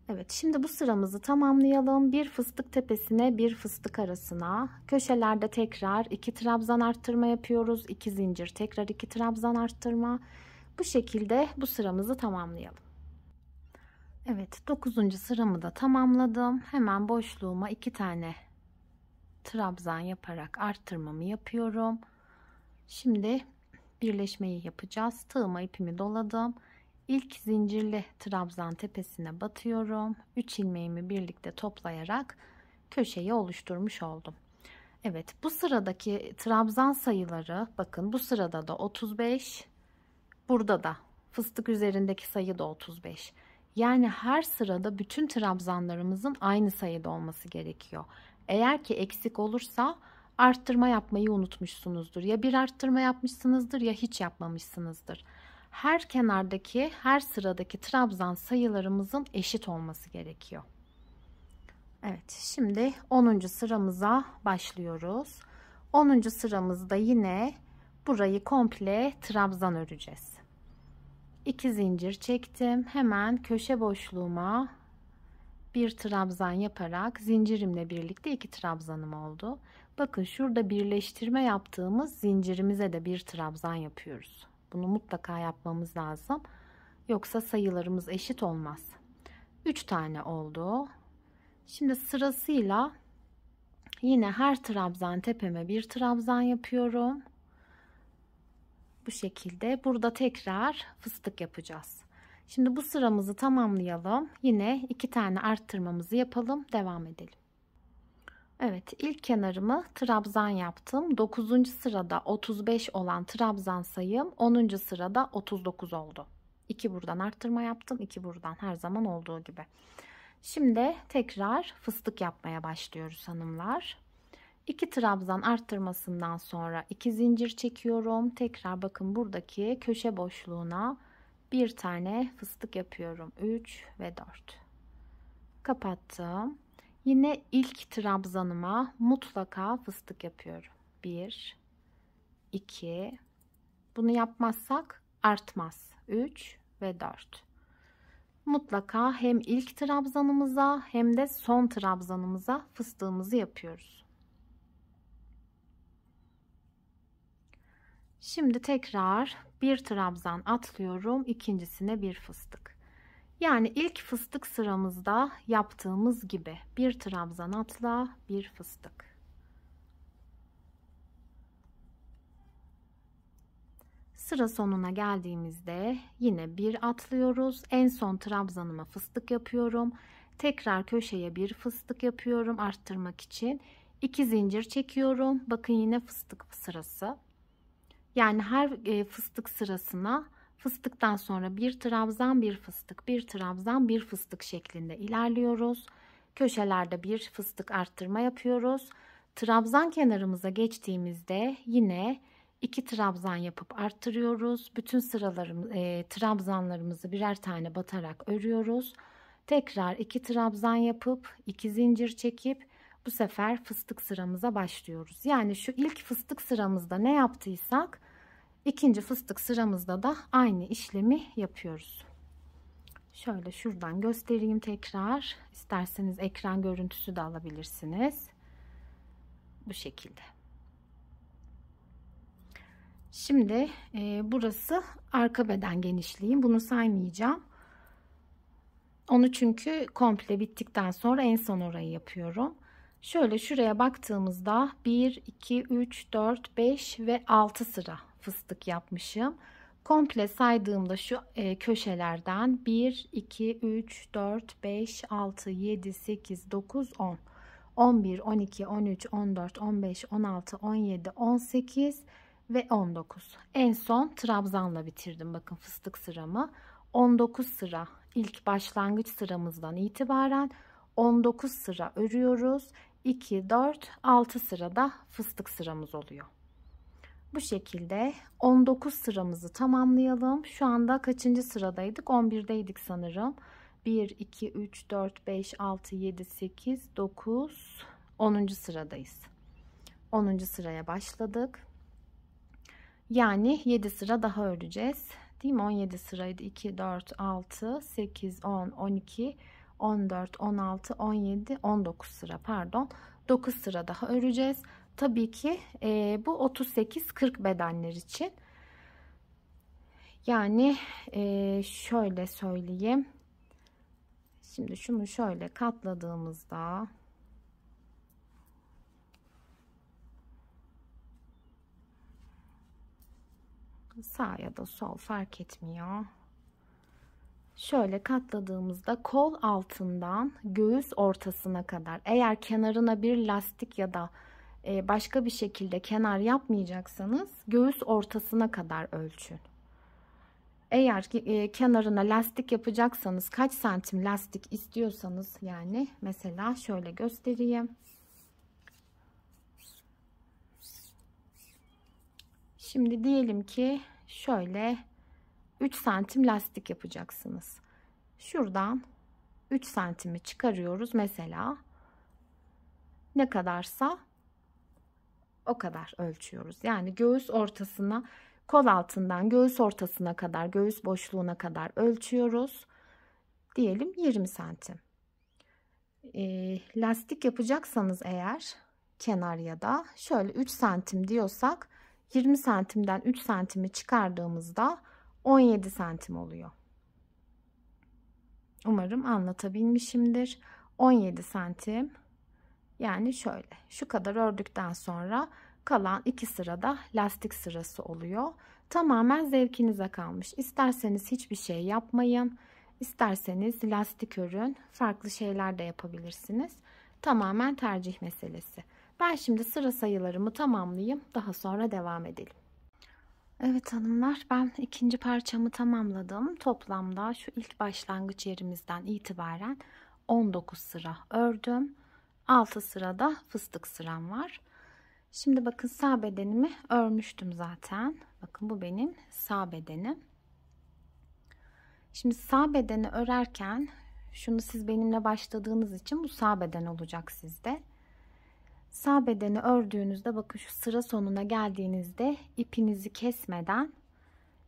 Evet şimdi bu sıramızı tamamlayalım. Bir fıstık tepesine bir fıstık arasına köşelerde tekrar iki trabzan arttırma yapıyoruz. iki zincir tekrar iki trabzan arttırma. Bu şekilde bu sıramızı tamamlayalım. Evet dokuzuncu sıramı da tamamladım. Hemen boşluğuma iki tane trabzan yaparak arttırmamı yapıyorum. Şimdi birleşmeyi yapacağız. Tığıma ipimi doladım. İlk zincirli trabzan tepesine batıyorum. 3 ilmeğimi birlikte toplayarak köşeyi oluşturmuş oldum. Evet bu sıradaki trabzan sayıları bakın bu sırada da 35 burada da fıstık üzerindeki sayı da 35. Yani her sırada bütün trabzanlarımızın aynı sayıda olması gerekiyor. Eğer ki eksik olursa arttırma yapmayı unutmuşsunuzdur. Ya bir arttırma yapmışsınızdır ya hiç yapmamışsınızdır. Her kenardaki, her sıradaki trabzan sayılarımızın eşit olması gerekiyor. Evet, şimdi 10. sıramıza başlıyoruz. 10. sıramızda yine burayı komple trabzan öreceğiz. 2 zincir çektim. Hemen köşe boşluğuma bir trabzan yaparak zincirimle birlikte iki trabzanım oldu. Bakın şurada birleştirme yaptığımız zincirimize de bir trabzan yapıyoruz. Bunu mutlaka yapmamız lazım. Yoksa sayılarımız eşit olmaz. 3 tane oldu. Şimdi sırasıyla yine her trabzan tepeme bir trabzan yapıyorum. Bu şekilde burada tekrar fıstık yapacağız. Şimdi bu sıramızı tamamlayalım. Yine iki tane arttırmamızı yapalım. Devam edelim. Evet ilk kenarımı trabzan yaptım. 9. sırada 35 olan trabzan sayım 10. sırada 39 oldu. 2 buradan arttırma yaptım. 2 buradan her zaman olduğu gibi. Şimdi tekrar fıstık yapmaya başlıyoruz hanımlar. 2 trabzan arttırmasından sonra 2 zincir çekiyorum. Tekrar bakın buradaki köşe boşluğuna bir tane fıstık yapıyorum. 3 ve 4. Kapattım. Yine ilk trabzanıma mutlaka fıstık yapıyorum. 1 2 Bunu yapmazsak artmaz. 3 ve 4. Mutlaka hem ilk trabzanımıza hem de son trabzanımıza fıstığımızı yapıyoruz. Şimdi tekrar bir trabzan atlıyorum, ikincisine bir fıstık. Yani ilk fıstık sıramızda yaptığımız gibi bir trabzan atla bir fıstık. Sıra sonuna geldiğimizde yine bir atlıyoruz. En son trabzanıma fıstık yapıyorum. Tekrar köşeye bir fıstık yapıyorum arttırmak için. 2 zincir çekiyorum. Bakın yine fıstık sırası. Yani her e, fıstık sırasına Fıstıktan sonra bir trabzan bir fıstık bir trabzan bir fıstık şeklinde ilerliyoruz. Köşelerde bir fıstık arttırma yapıyoruz. Trabzan kenarımıza geçtiğimizde yine iki trabzan yapıp arttırıyoruz. Bütün sıralarım, e, trabzanlarımızı birer tane batarak örüyoruz. Tekrar iki trabzan yapıp iki zincir çekip bu sefer fıstık sıramıza başlıyoruz. Yani şu ilk fıstık sıramızda ne yaptıysak ikinci fıstık sıramızda da aynı işlemi yapıyoruz. Şöyle şuradan göstereyim tekrar. İsterseniz ekran görüntüsü de alabilirsiniz. Bu şekilde. Şimdi e, burası arka beden genişliği. Bunu saymayacağım. Onu çünkü komple bittikten sonra en son orayı yapıyorum. Şöyle şuraya baktığımızda 1, 2, 3, 4, 5 ve 6 sıra fıstık yapmışım. Komple saydığımda şu e, köşelerden 1, 2, 3, 4, 5, 6, 7, 8, 9, 10, 11, 12, 13, 14, 15, 16, 17, 18 ve 19. En son trabzanla bitirdim. Bakın fıstık sıramı. 19 sıra ilk başlangıç sıramızdan itibaren 19 sıra örüyoruz. 2, 4, 6 sırada fıstık sıramız oluyor. Bu şekilde 19 sıramızı tamamlayalım. Şu anda kaçıncı sıradaydık? 11'deydik sanırım. 1, 2, 3, 4, 5, 6, 7, 8, 9, 10. sıradayız. 10. sıraya başladık. Yani 7 sıra daha öreceğiz. Değil mi? 17 sıraydı. 2, 4, 6, 8, 10, 12, 14, 16, 17, 19 sıra pardon. 9 sıra daha öreceğiz. Tabii ki e, bu 38-40 bedenler için. Yani e, şöyle söyleyeyim. Şimdi şunu şöyle katladığımızda sağ ya da sol fark etmiyor. Şöyle katladığımızda kol altından göğüs ortasına kadar eğer kenarına bir lastik ya da e, başka bir şekilde kenar yapmayacaksanız göğüs ortasına kadar ölçün. Eğer e, kenarına lastik yapacaksanız kaç santim lastik istiyorsanız yani mesela şöyle göstereyim. Şimdi diyelim ki şöyle 3 santim lastik yapacaksınız. Şuradan 3 santimi çıkarıyoruz mesela. Ne kadarsa o kadar ölçüyoruz. Yani göğüs ortasına kol altından göğüs ortasına kadar göğüs boşluğuna kadar ölçüyoruz. Diyelim 20 santim. E, lastik yapacaksanız eğer kenar ya da şöyle 3 santim diyorsak 20 santimden 3 santimi çıkardığımızda 17 santim oluyor. Umarım anlatabilmişimdir. 17 santim yani şöyle şu kadar ördükten sonra kalan iki sırada lastik sırası oluyor. Tamamen zevkinize kalmış. İsterseniz hiçbir şey yapmayın. İsterseniz lastik örün. Farklı şeyler de yapabilirsiniz. Tamamen tercih meselesi. Ben şimdi sıra sayılarımı tamamlayayım. Daha sonra devam edelim. Evet hanımlar ben ikinci parçamı tamamladım. Toplamda şu ilk başlangıç yerimizden itibaren 19 sıra ördüm. Altı sırada fıstık sıram var. Şimdi bakın sağ bedenimi örmüştüm zaten. Bakın bu benim sağ bedenim. Şimdi sağ bedeni örerken şunu siz benimle başladığınız için bu sağ beden olacak sizde. Sağ bedeni ördüğünüzde bakın şu sıra sonuna geldiğinizde ipinizi kesmeden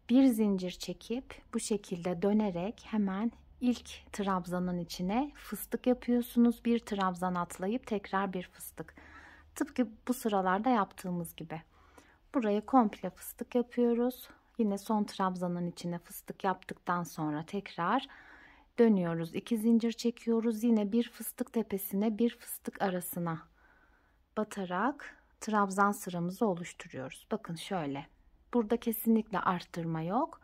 bir zincir çekip bu şekilde dönerek hemen ilk trabzanın içine fıstık yapıyorsunuz. Bir trabzan atlayıp tekrar bir fıstık. Tıpkı bu sıralarda yaptığımız gibi. Buraya komple fıstık yapıyoruz. Yine son trabzanın içine fıstık yaptıktan sonra tekrar dönüyoruz. iki zincir çekiyoruz. Yine bir fıstık tepesine bir fıstık arasına batarak trabzan sıramızı oluşturuyoruz. Bakın şöyle. Burada kesinlikle arttırma yok.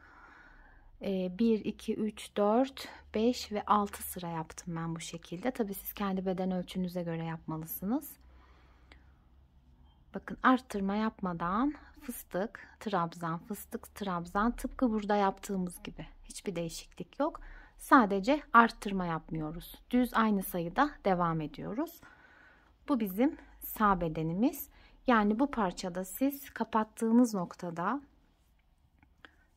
1, 2, 3, 4, 5 ve 6 sıra yaptım ben bu şekilde. Tabii siz kendi beden ölçünüze göre yapmalısınız. Bakın arttırma yapmadan fıstık, trabzan, fıstık, trabzan tıpkı burada yaptığımız gibi. Hiçbir değişiklik yok. Sadece arttırma yapmıyoruz. Düz aynı sayıda devam ediyoruz. Bu bizim sağ bedenimiz. Yani bu parçada siz kapattığınız noktada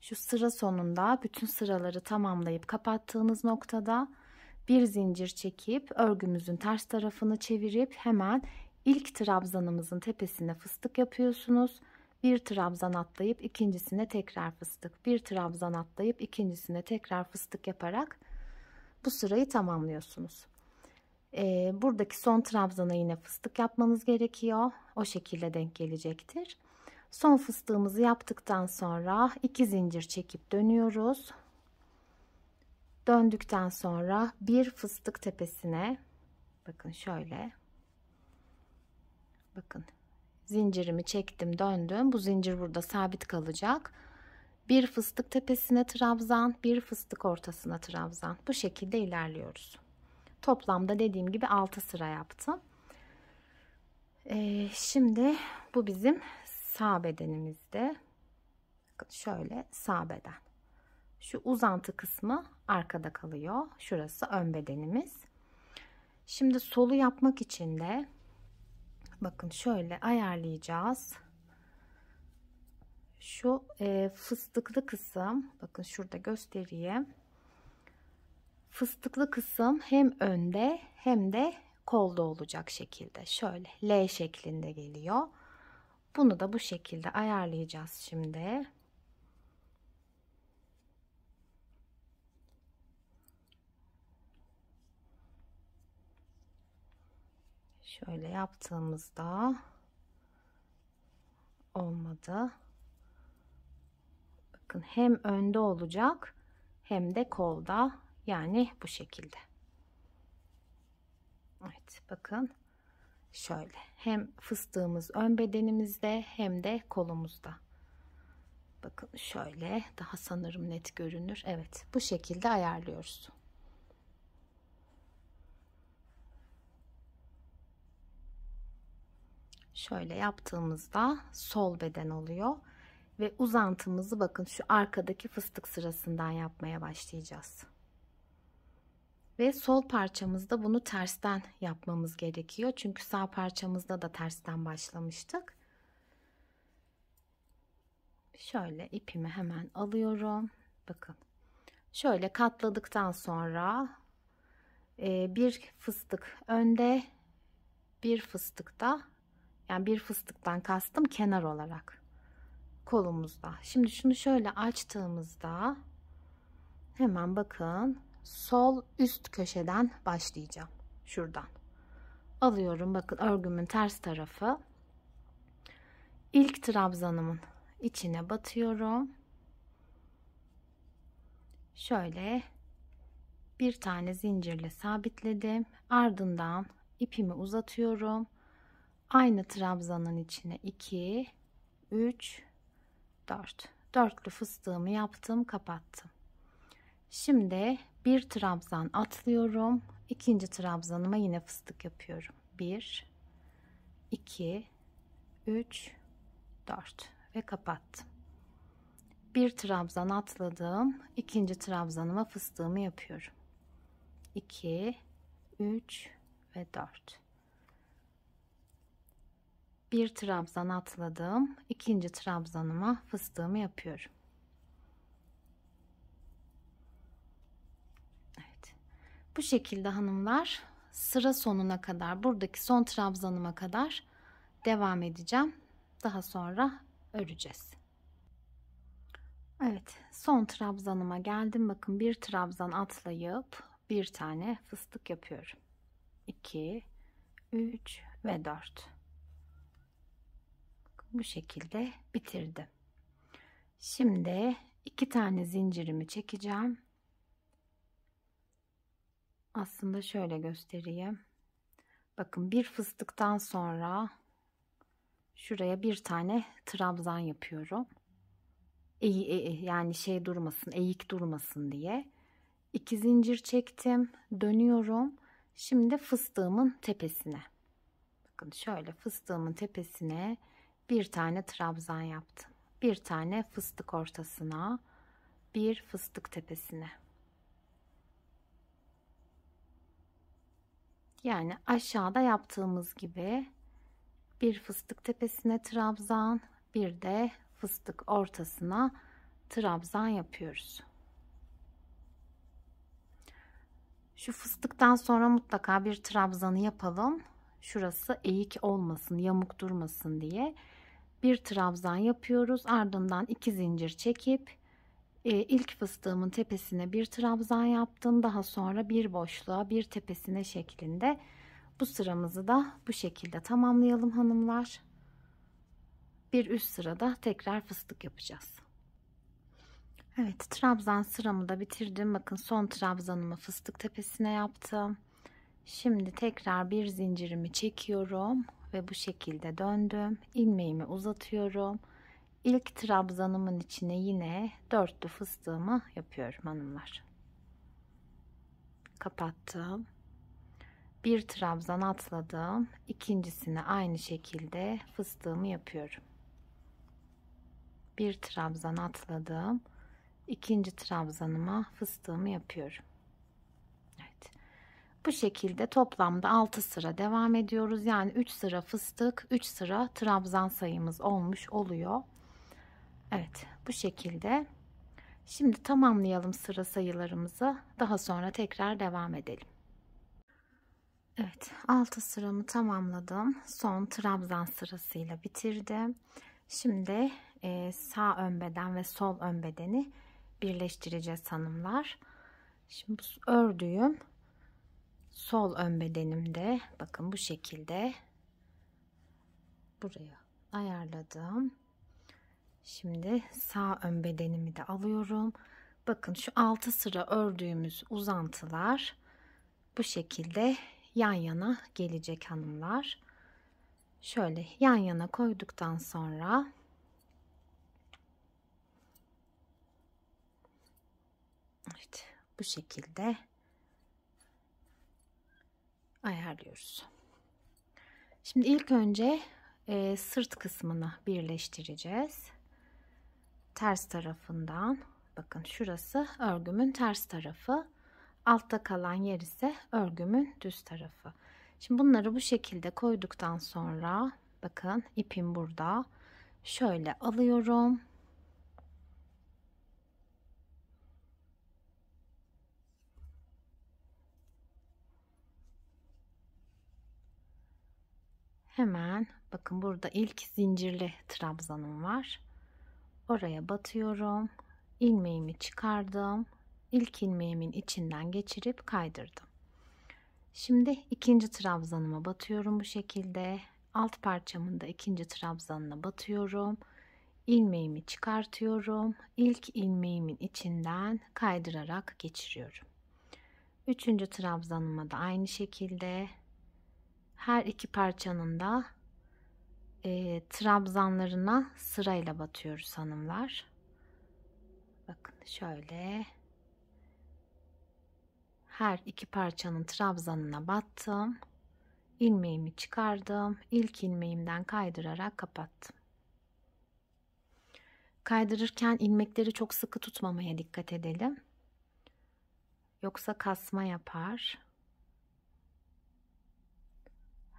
şu sıra sonunda bütün sıraları tamamlayıp kapattığınız noktada bir zincir çekip örgümüzün ters tarafını çevirip hemen ilk trabzanımızın tepesine fıstık yapıyorsunuz. Bir trabzan atlayıp ikincisine tekrar fıstık. Bir trabzan atlayıp ikincisine tekrar fıstık yaparak bu sırayı tamamlıyorsunuz. Ee, buradaki son trabzana yine fıstık yapmanız gerekiyor. O şekilde denk gelecektir. Son fıstığımızı yaptıktan sonra iki zincir çekip dönüyoruz. Döndükten sonra bir fıstık tepesine bakın şöyle bakın zincirimi çektim döndüm bu zincir burada sabit kalacak bir fıstık tepesine trabzan bir fıstık ortasına trabzan bu şekilde ilerliyoruz toplamda dediğim gibi 6 sıra yaptım ee, şimdi bu bizim sağ bedenimizde şöyle sağ beden. Şu uzantı kısmı arkada kalıyor. Şurası ön bedenimiz. Şimdi solu yapmak için de bakın şöyle ayarlayacağız. Şu e, fıstıklı kısım bakın şurada göstereyim. Fıstıklı kısım hem önde hem de kolda olacak şekilde şöyle L şeklinde geliyor. Bunu da bu şekilde ayarlayacağız şimdi. Şöyle yaptığımızda olmadı. Bakın hem önde olacak hem de kolda yani bu şekilde. Evet bakın. Şöyle hem fıstığımız ön bedenimizde hem de kolumuzda. Bakın şöyle daha sanırım net görünür. Evet bu şekilde ayarlıyoruz. Şöyle yaptığımızda sol beden oluyor. Ve uzantımızı bakın şu arkadaki fıstık sırasından yapmaya başlayacağız. Ve sol parçamızda bunu tersten yapmamız gerekiyor. Çünkü sağ parçamızda da tersten başlamıştık. Şöyle ipimi hemen alıyorum. Bakın. Şöyle katladıktan sonra e, bir fıstık önde bir fıstık da, yani bir fıstıktan kastım kenar olarak kolumuzda. Şimdi şunu şöyle açtığımızda hemen bakın sol üst köşeden başlayacağım. Şuradan. Alıyorum bakın örgümün ters tarafı. İlk trabzanımın içine batıyorum. Şöyle bir tane zincirle sabitledim. Ardından ipimi uzatıyorum. Aynı trabzanın içine 2, 3, 4. Dörtlü fıstığımı yaptım, kapattım. Şimdi bir trabzan atlıyorum. ikinci trabzanıma yine fıstık yapıyorum. 1 2 3 4 ve kapattım. Bir trabzan atladım. ikinci trabzanıma fıstığımı yapıyorum. 2 3 ve 4 bir trabzan atladım. ikinci trabzanıma fıstığımı yapıyorum. Bu şekilde hanımlar sıra sonuna kadar buradaki son trabzanıma kadar devam edeceğim. Daha sonra öreceğiz. Evet son trabzanıma geldim. Bakın bir trabzan atlayıp bir tane fıstık yapıyorum. 2, 3 ve 4. Bu şekilde bitirdim. Şimdi iki tane zincirimi çekeceğim aslında şöyle göstereyim. Bakın bir fıstıktan sonra şuraya bir tane trabzan yapıyorum. Eği, eği, e, yani şey durmasın, eğik durmasın diye. İki zincir çektim, dönüyorum. Şimdi fıstığımın tepesine. Bakın şöyle fıstığımın tepesine bir tane trabzan yaptım. Bir tane fıstık ortasına, bir fıstık tepesine. Yani aşağıda yaptığımız gibi bir fıstık tepesine trabzan, bir de fıstık ortasına trabzan yapıyoruz. Şu fıstıktan sonra mutlaka bir trabzanı yapalım. Şurası eğik olmasın, yamuk durmasın diye. Bir trabzan yapıyoruz. Ardından iki zincir çekip ee, ilk fıstığımın tepesine bir trabzan yaptım. Daha sonra bir boşluğa bir tepesine şeklinde. Bu sıramızı da bu şekilde tamamlayalım hanımlar. Bir üst sırada tekrar fıstık yapacağız. Evet trabzan sıramı da bitirdim. Bakın son trabzanımı fıstık tepesine yaptım. Şimdi tekrar bir zincirimi çekiyorum ve bu şekilde döndüm. Ilmeğimi uzatıyorum İlk trabzanımın içine yine dörtlü fıstığımı yapıyorum hanımlar. Kapattım. Bir trabzan atladım. İkincisini aynı şekilde fıstığımı yapıyorum. Bir trabzan atladım. İkinci trabzanıma fıstığımı yapıyorum. Evet. Bu şekilde toplamda 6 sıra devam ediyoruz. Yani 3 sıra fıstık, 3 sıra trabzan sayımız olmuş oluyor. Evet bu şekilde. Şimdi tamamlayalım sıra sayılarımızı. Daha sonra tekrar devam edelim. Evet 6 sıramı tamamladım. Son trabzan sırasıyla bitirdim. Şimdi e, sağ ön beden ve sol ön bedeni birleştireceğiz hanımlar. Şimdi bu ördüğüm sol ön bedenimde bakın bu şekilde buraya ayarladım. Şimdi sağ ön bedenimi de alıyorum. Bakın şu altı sıra ördüğümüz uzantılar bu şekilde yan yana gelecek hanımlar. Şöyle yan yana koyduktan sonra Evet, bu şekilde ayarlıyoruz. Şimdi ilk önce e, sırt kısmını birleştireceğiz ters tarafından bakın şurası örgümün ters tarafı altta kalan yer ise örgümün düz tarafı şimdi bunları bu şekilde koyduktan sonra bakın ipim burada şöyle alıyorum hemen bakın burada ilk zincirli trabzanım var oraya batıyorum. Ilmeğimi çıkardım. İlk ilmeğimin içinden geçirip kaydırdım. Şimdi ikinci trabzanıma batıyorum bu şekilde. Alt parçamın da ikinci trabzanına batıyorum. Ilmeğimi çıkartıyorum. İlk ilmeğimin içinden kaydırarak geçiriyorum. Üçüncü trabzanıma da aynı şekilde her iki parçanın da e, trabzanlarına sırayla batıyoruz hanımlar. Bakın şöyle her iki parçanın trabzanına battım. Ilmeğimi çıkardım. İlk ilmeğimden kaydırarak kapattım. Kaydırırken ilmekleri çok sıkı tutmamaya dikkat edelim. Yoksa kasma yapar.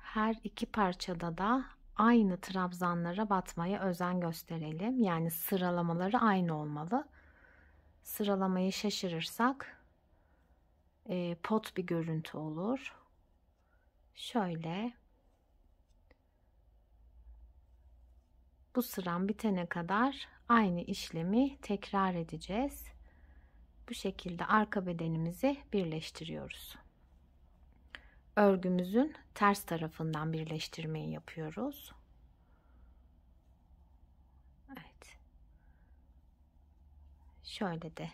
Her iki parçada da aynı trabzanlara batmaya özen gösterelim. Yani sıralamaları aynı olmalı. Sıralamayı şaşırırsak e, pot bir görüntü olur. Şöyle bu sıram bitene kadar aynı işlemi tekrar edeceğiz. Bu şekilde arka bedenimizi birleştiriyoruz örgümüzün ters tarafından birleştirmeyi yapıyoruz. Evet. Şöyle de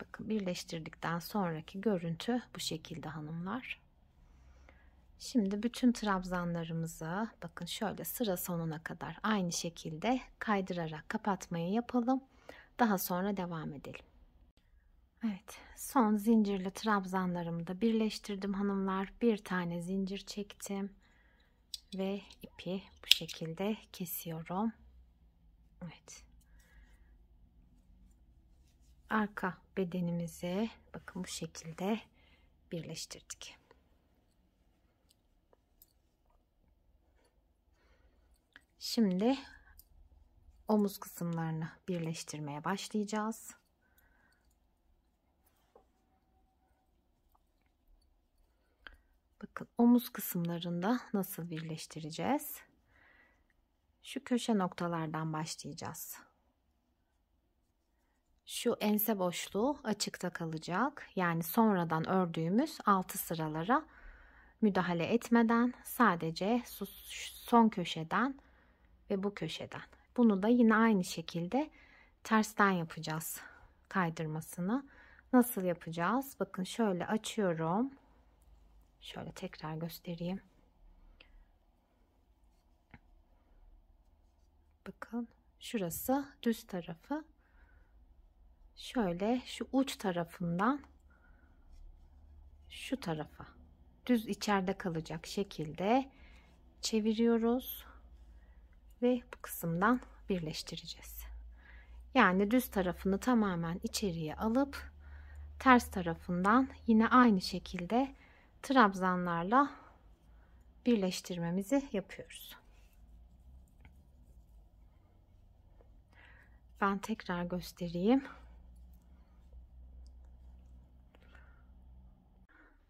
bakın birleştirdikten sonraki görüntü bu şekilde hanımlar. Şimdi bütün trabzanlarımızı bakın şöyle sıra sonuna kadar aynı şekilde kaydırarak kapatmayı yapalım. Daha sonra devam edelim. Evet son zincirli trabzanlarımı da birleştirdim hanımlar. Bir tane zincir çektim ve ipi bu şekilde kesiyorum. Evet. Arka bedenimizi bakın bu şekilde birleştirdik. Şimdi omuz kısımlarını birleştirmeye başlayacağız. Bakın omuz kısımlarında nasıl birleştireceğiz? Şu köşe noktalardan başlayacağız. Şu ense boşluğu açıkta kalacak. Yani sonradan ördüğümüz altı sıralara müdahale etmeden sadece son köşeden ve bu köşeden. Bunu da yine aynı şekilde tersten yapacağız kaydırmasını. Nasıl yapacağız? Bakın şöyle açıyorum. Şöyle tekrar göstereyim. Bakın şurası düz tarafı. Şöyle şu uç tarafından şu tarafa düz içeride kalacak şekilde çeviriyoruz ve bu kısımdan birleştireceğiz. Yani düz tarafını tamamen içeriye alıp ters tarafından yine aynı şekilde trabzanlarla birleştirmemizi yapıyoruz. Ben tekrar göstereyim.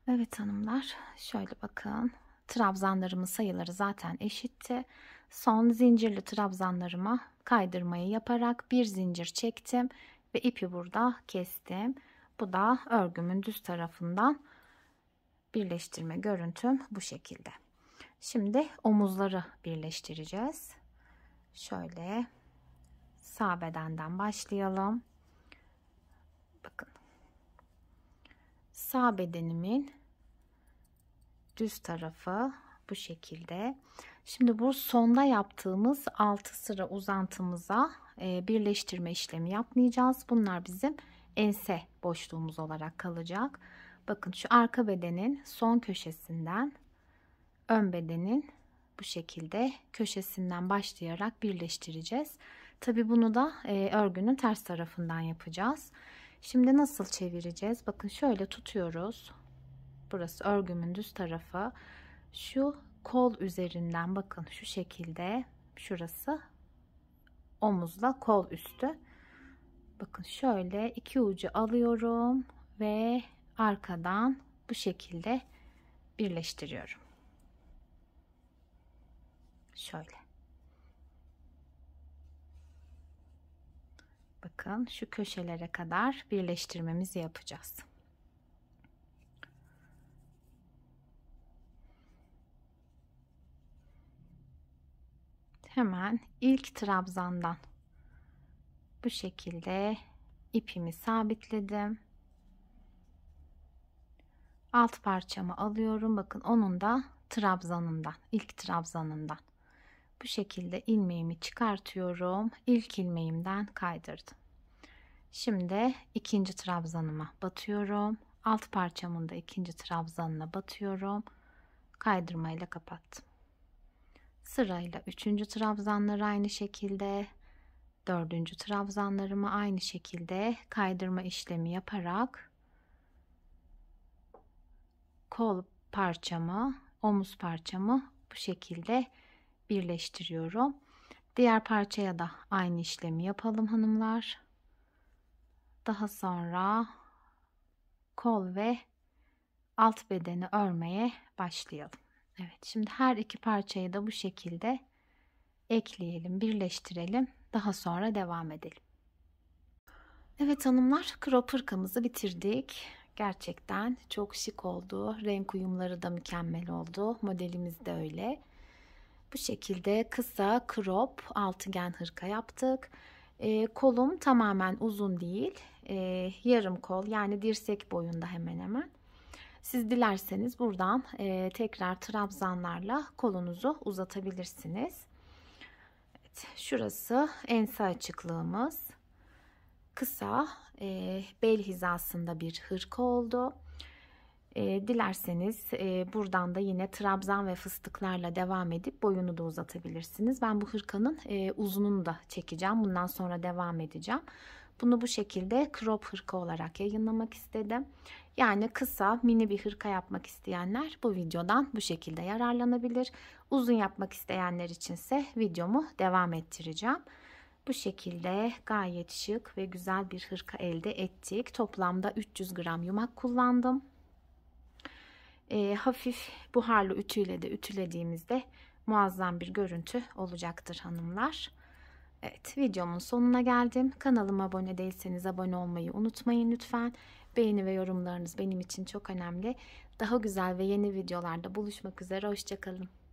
Evet hanımlar şöyle bakın. Trabzanlarımın sayıları zaten eşitti. Son zincirli trabzanlarıma kaydırmayı yaparak bir zincir çektim ve ipi burada kestim. Bu da örgümün düz tarafından birleştirme görüntüm bu şekilde. Şimdi omuzları birleştireceğiz. Şöyle sağ bedenden başlayalım. Bakın. Sağ bedenimin düz tarafı bu şekilde. Şimdi bu sonda yaptığımız 6 sıra uzantımıza e, birleştirme işlemi yapmayacağız. Bunlar bizim ense boşluğumuz olarak kalacak. Bakın şu arka bedenin son köşesinden ön bedenin bu şekilde köşesinden başlayarak birleştireceğiz. Tabi bunu da e, örgünün ters tarafından yapacağız. Şimdi nasıl çevireceğiz? Bakın şöyle tutuyoruz. Burası örgümün düz tarafı. Şu kol üzerinden bakın şu şekilde şurası omuzla kol üstü. Bakın şöyle iki ucu alıyorum ve arkadan bu şekilde birleştiriyorum. Şöyle. Bakın şu köşelere kadar birleştirmemizi yapacağız. Hemen ilk trabzandan bu şekilde ipimi sabitledim alt parçamı alıyorum. Bakın onun da trabzanından, ilk trabzanından. Bu şekilde ilmeğimi çıkartıyorum. İlk ilmeğimden kaydırdım. Şimdi ikinci trabzanıma batıyorum. Alt parçamın da ikinci trabzanına batıyorum. Kaydırmayla kapattım. Sırayla üçüncü trabzanları aynı şekilde, dördüncü trabzanlarımı aynı şekilde kaydırma işlemi yaparak kol parçamı, omuz parçamı bu şekilde birleştiriyorum. Diğer parçaya da aynı işlemi yapalım hanımlar. Daha sonra kol ve alt bedeni örmeye başlayalım. Evet şimdi her iki parçayı da bu şekilde ekleyelim, birleştirelim. Daha sonra devam edelim. Evet hanımlar, kro pırkamızı bitirdik. Gerçekten çok şık oldu. Renk uyumları da mükemmel oldu. Modelimiz de öyle. Bu şekilde kısa crop altıgen hırka yaptık. E, kolum tamamen uzun değil. E, yarım kol yani dirsek boyunda hemen hemen. Siz dilerseniz buradan e, tekrar trabzanlarla kolunuzu uzatabilirsiniz. Evet, şurası ense açıklığımız kısa e, bel hizasında bir hırka oldu. E, dilerseniz e, buradan da yine trabzan ve fıstıklarla devam edip boyunu da uzatabilirsiniz. Ben bu hırkanın e, uzununu da çekeceğim. Bundan sonra devam edeceğim. Bunu bu şekilde crop hırka olarak yayınlamak istedim. Yani kısa mini bir hırka yapmak isteyenler bu videodan bu şekilde yararlanabilir. Uzun yapmak isteyenler içinse videomu devam ettireceğim. Bu şekilde gayet şık ve güzel bir hırka elde ettik. Toplamda 300 gram yumak kullandım. E, hafif buharlı ütüyle de ütülediğimizde muazzam bir görüntü olacaktır hanımlar. Evet videomun sonuna geldim. Kanalıma abone değilseniz abone olmayı unutmayın lütfen. Beğeni ve yorumlarınız benim için çok önemli. Daha güzel ve yeni videolarda buluşmak üzere. Hoşçakalın.